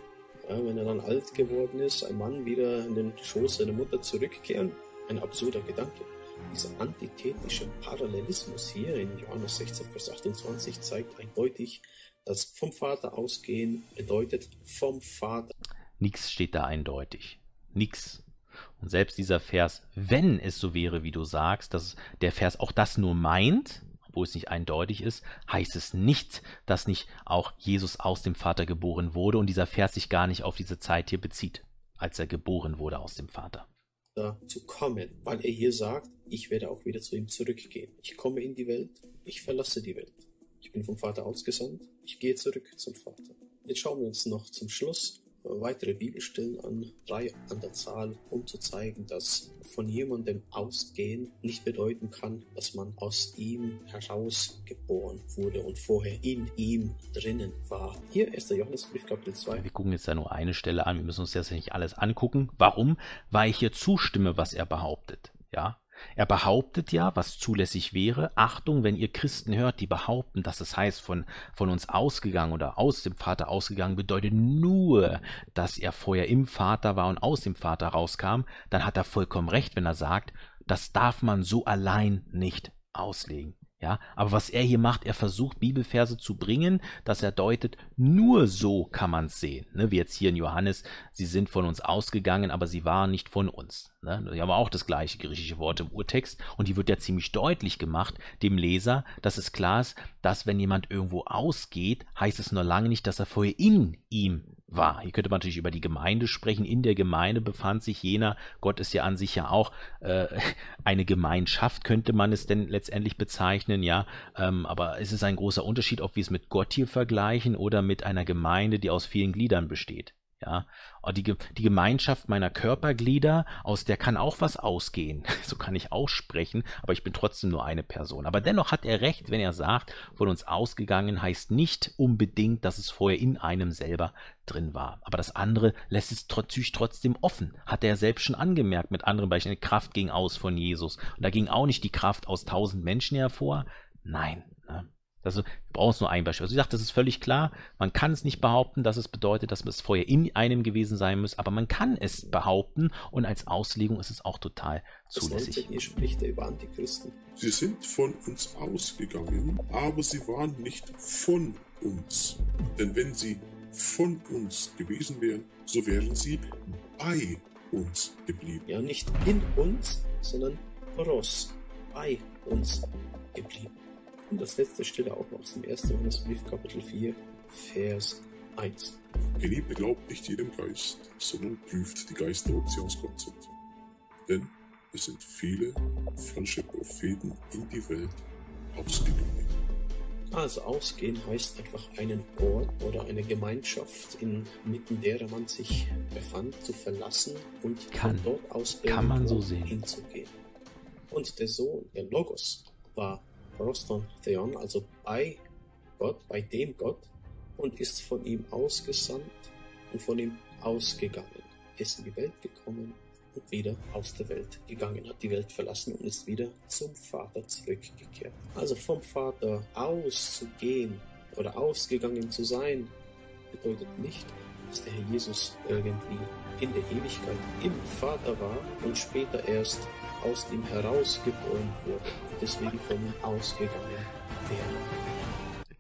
ja, wenn er dann alt geworden ist, ein Mann wieder in den Schoß seiner Mutter zurückkehren? Ein absurder Gedanke. Dieser antithetische Parallelismus hier in Johannes 16, Vers 28 zeigt eindeutig, dass vom Vater ausgehen bedeutet vom Vater. Nichts steht da eindeutig. Nix. Und selbst dieser Vers, wenn es so wäre, wie du sagst, dass der Vers auch das nur meint, wo es nicht eindeutig ist, heißt es nicht, dass nicht auch Jesus aus dem Vater geboren wurde und dieser Vers sich gar nicht auf diese Zeit hier bezieht, als er geboren wurde aus dem Vater. Zu kommen, weil er hier sagt, ich werde auch wieder zu ihm zurückgehen. Ich komme in die Welt, ich verlasse die Welt. Ich bin vom Vater ausgesandt, ich gehe zurück zum Vater. Jetzt schauen wir uns noch zum Schluss weitere Bibelstellen an, drei an der Zahl, um zu zeigen, dass von jemandem ausgehen nicht bedeuten kann, dass man aus ihm herausgeboren wurde und vorher in ihm drinnen war. Hier ist der Johannesbrief Kapitel 2. Wir gucken jetzt da nur eine Stelle an, wir müssen uns jetzt nicht alles angucken. Warum? Weil ich hier zustimme, was er behauptet. Ja, er behauptet ja, was zulässig wäre, Achtung, wenn ihr Christen hört, die behaupten, dass es heißt, von, von uns ausgegangen oder aus dem Vater ausgegangen, bedeutet nur, dass er vorher im Vater war und aus dem Vater rauskam, dann hat er vollkommen recht, wenn er sagt, das darf man so allein nicht auslegen. Ja, aber was er hier macht, er versucht Bibelverse zu bringen, dass er deutet, nur so kann man es sehen. Ne, wie jetzt hier in Johannes, sie sind von uns ausgegangen, aber sie waren nicht von uns. Ne? Die haben auch das gleiche griechische Wort im Urtext und hier wird ja ziemlich deutlich gemacht dem Leser, dass es klar ist, dass wenn jemand irgendwo ausgeht, heißt es nur lange nicht, dass er vorher in ihm war. Hier könnte man natürlich über die Gemeinde sprechen. In der Gemeinde befand sich jener, Gott ist ja an sich ja auch äh, <laughs> eine Gemeinschaft, könnte man es denn letztendlich bezeichnen, ja. Ähm, aber es ist ein großer Unterschied, ob wir es mit Gott hier vergleichen oder mit einer Gemeinde, die aus vielen Gliedern besteht. Ja, oh, die, die Gemeinschaft meiner Körperglieder, aus der kann auch was ausgehen. <laughs> So kann ich auch sprechen, aber ich bin trotzdem nur eine Person. Aber dennoch hat er recht, wenn er sagt, von uns ausgegangen heißt nicht unbedingt, dass es vorher in einem selber drin war. Aber das andere lässt es sich trotzdem offen. Hat er selbst schon angemerkt mit anderen Beispielen. Kraft ging aus von Jesus. Und da ging auch nicht die Kraft aus tausend Menschen hervor. Nein. Ne? Also wir brauchen es nur ein Beispiel. Also ich sage, das ist völlig klar. Man kann es nicht behaupten, dass es bedeutet, dass es vorher in einem gewesen sein muss, aber man kann es behaupten und als Auslegung ist es auch total zulässig. Das 19. spricht er über Antichristen. Sie sind von uns ausgegangen, aber sie waren nicht von uns. Denn wenn sie von uns gewesen wären, so wären sie bei uns geblieben. Ja, nicht in uns, sondern voraus, bei uns geblieben. Und das letzte stelle auch noch aus dem 1. Johannesbrief, Kapitel 4, Vers 1. Geliebte, glaubt nicht jedem Geist, sondern prüft die Geister, ob sie aus Gott sind. Denn es sind viele falsche Propheten in die Welt ausgegangen. Also ausgehen heißt einfach einen Ort oder eine Gemeinschaft, inmitten derer man sich befand, zu verlassen und kann, von dort aus kann man so sehen. hinzugehen. Und der Sohn, der Logos, war Roston Theon, also bei Gott, bei dem Gott, und ist von ihm ausgesandt und von ihm ausgegangen, ist in die Welt gekommen und wieder aus der Welt gegangen, hat die Welt verlassen und ist wieder zum Vater zurückgekehrt. Also vom Vater auszugehen oder ausgegangen zu sein, bedeutet nicht, dass der Herr Jesus irgendwie in der Ewigkeit im Vater war und später erst aus ihm herausgeboren wurde deswegen von ihm ausgegangen wäre.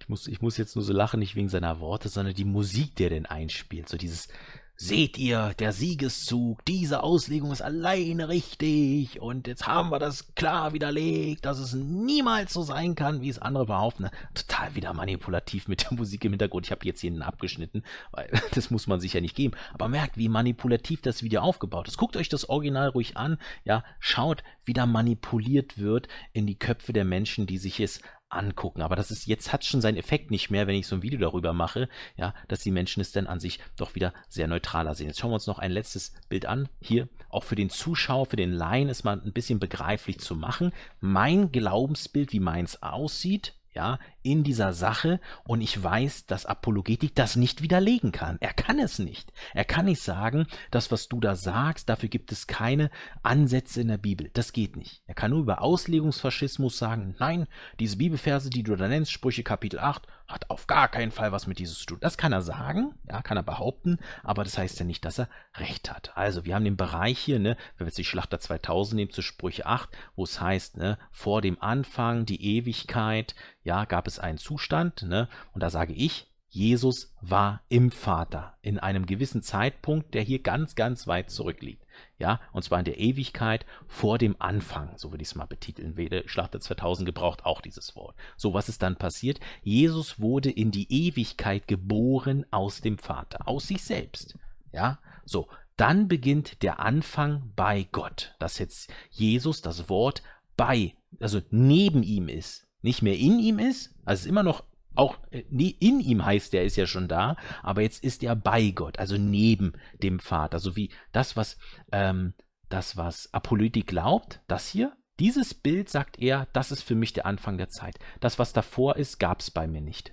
Ich muss, ich muss jetzt nur so lachen, nicht wegen seiner Worte, sondern die Musik, der denn einspielt. So dieses seht ihr, der Siegeszug, diese Auslegung ist alleine richtig und jetzt haben wir das klar widerlegt, dass es niemals so sein kann, wie es andere behaupten. Total wieder manipulativ mit der Musik im Hintergrund. Ich habe jetzt hier einen abgeschnitten, weil <laughs> das muss man sich ja nicht geben. Aber merkt, wie manipulativ das Video aufgebaut ist. Guckt euch das Original ruhig an, ja, schaut, wie da manipuliert wird in die Köpfe der Menschen, die sich es angucken. Aber das ist, jetzt hat schon seinen Effekt nicht mehr, wenn ich so ein Video darüber mache, ja, dass die Menschen es dann an sich doch wieder sehr neutraler sehen. Jetzt schauen wir uns noch ein letztes Bild an. Hier auch für den Zuschauer, für den Laien ist man ein bisschen begreiflich zu machen. Mein Glaubensbild, wie meins aussieht, ja, in dieser Sache und ich weiß, dass Apologetik das nicht widerlegen kann. Er kann es nicht. Er kann nicht sagen, das, was du da sagst, dafür gibt es keine Ansätze in der Bibel. Das geht nicht. Er kann nur über Auslegungsfaschismus sagen, nein, diese Bibelverse, die du da nennst, Sprüche Kapitel 8, hat auf gar keinen Fall was mit Jesus zu tun. Das kann er sagen, ja, kann er behaupten, aber das heißt ja nicht, dass er recht hat. Also, wir haben den Bereich hier, ne, wenn wir jetzt die Schlachter 2000 nehmen zu Sprüche 8, wo es heißt, ne, vor dem Anfang, die Ewigkeit, ja, gab es ist ein Zustand, ne? und da sage ich, Jesus war im Vater in einem gewissen Zeitpunkt, der hier ganz, ganz weit zurückliegt. Ja, und zwar in der Ewigkeit vor dem Anfang, so würde ich es mal betiteln. Wede Schlachter 2000 gebraucht auch dieses Wort. So, was ist dann passiert? Jesus wurde in die Ewigkeit geboren aus dem Vater, aus sich selbst. Ja, so, dann beginnt der Anfang bei Gott, dass jetzt Jesus das Wort bei, also neben ihm ist nicht mehr in ihm ist, also ist immer noch auch äh, nee, in ihm heißt, der ist ja schon da, aber jetzt ist er bei Gott, also neben dem Vater, so wie das, was, ähm, das, was Apolyte glaubt, das hier, dieses Bild sagt er, das ist für mich der Anfang der Zeit. Das, was davor ist, gab es bei mir nicht.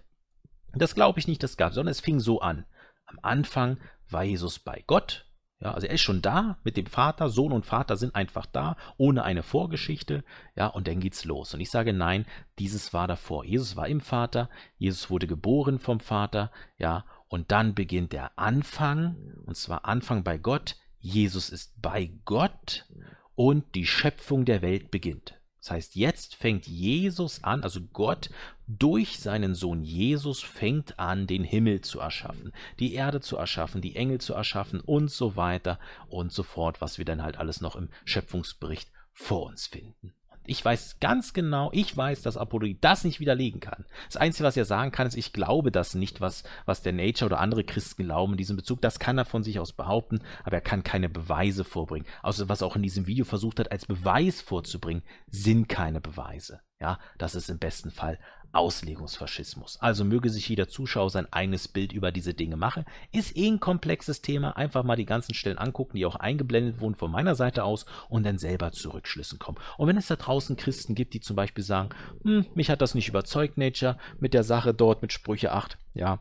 Das glaube ich nicht, das gab, sondern es fing so an. Am Anfang war Jesus bei Gott ja, also er ist schon da mit dem Vater, Sohn und Vater sind einfach da, ohne eine Vorgeschichte, ja, und dann geht's los. Und ich sage nein, dieses war davor. Jesus war im Vater, Jesus wurde geboren vom Vater, ja, und dann beginnt der Anfang, und zwar Anfang bei Gott. Jesus ist bei Gott und die Schöpfung der Welt beginnt. Das heißt, jetzt fängt Jesus an, also Gott durch seinen Sohn Jesus fängt an, den Himmel zu erschaffen, die Erde zu erschaffen, die Engel zu erschaffen und so weiter und so fort, was wir dann halt alles noch im Schöpfungsbericht vor uns finden. Ich weiß ganz genau, ich weiß, dass Apologie das nicht widerlegen kann. Das Einzige, was er sagen kann, ist, ich glaube das nicht, was, was der Nature oder andere Christen glauben in diesem Bezug. Das kann er von sich aus behaupten, aber er kann keine Beweise vorbringen. Außer was er auch in diesem Video versucht hat, als Beweis vorzubringen, sind keine Beweise. Ja, das ist im besten Fall Auslegungsfaschismus. Also möge sich jeder Zuschauer sein eigenes Bild über diese Dinge machen. Ist eh ein komplexes Thema. Einfach mal die ganzen Stellen angucken, die auch eingeblendet wurden von meiner Seite aus und dann selber zu Rückschlüssen kommen. Und wenn es da draußen Christen gibt, die zum Beispiel sagen, hm, mich hat das nicht überzeugt, Nature, mit der Sache dort, mit Sprüche 8, ja,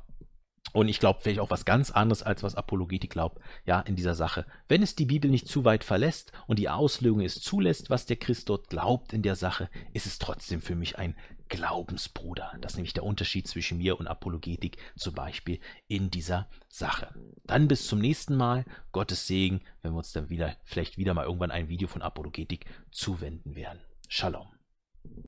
und ich glaube vielleicht auch was ganz anderes, als was Apologetik glaubt, ja, in dieser Sache. Wenn es die Bibel nicht zu weit verlässt und die Auslegung es zulässt, was der Christ dort glaubt in der Sache, ist es trotzdem für mich ein Glaubensbruder. Das ist nämlich der Unterschied zwischen mir und Apologetik zum Beispiel in dieser Sache. Dann bis zum nächsten Mal. Gottes Segen, wenn wir uns dann wieder, vielleicht wieder mal irgendwann ein Video von Apologetik zuwenden werden. Shalom.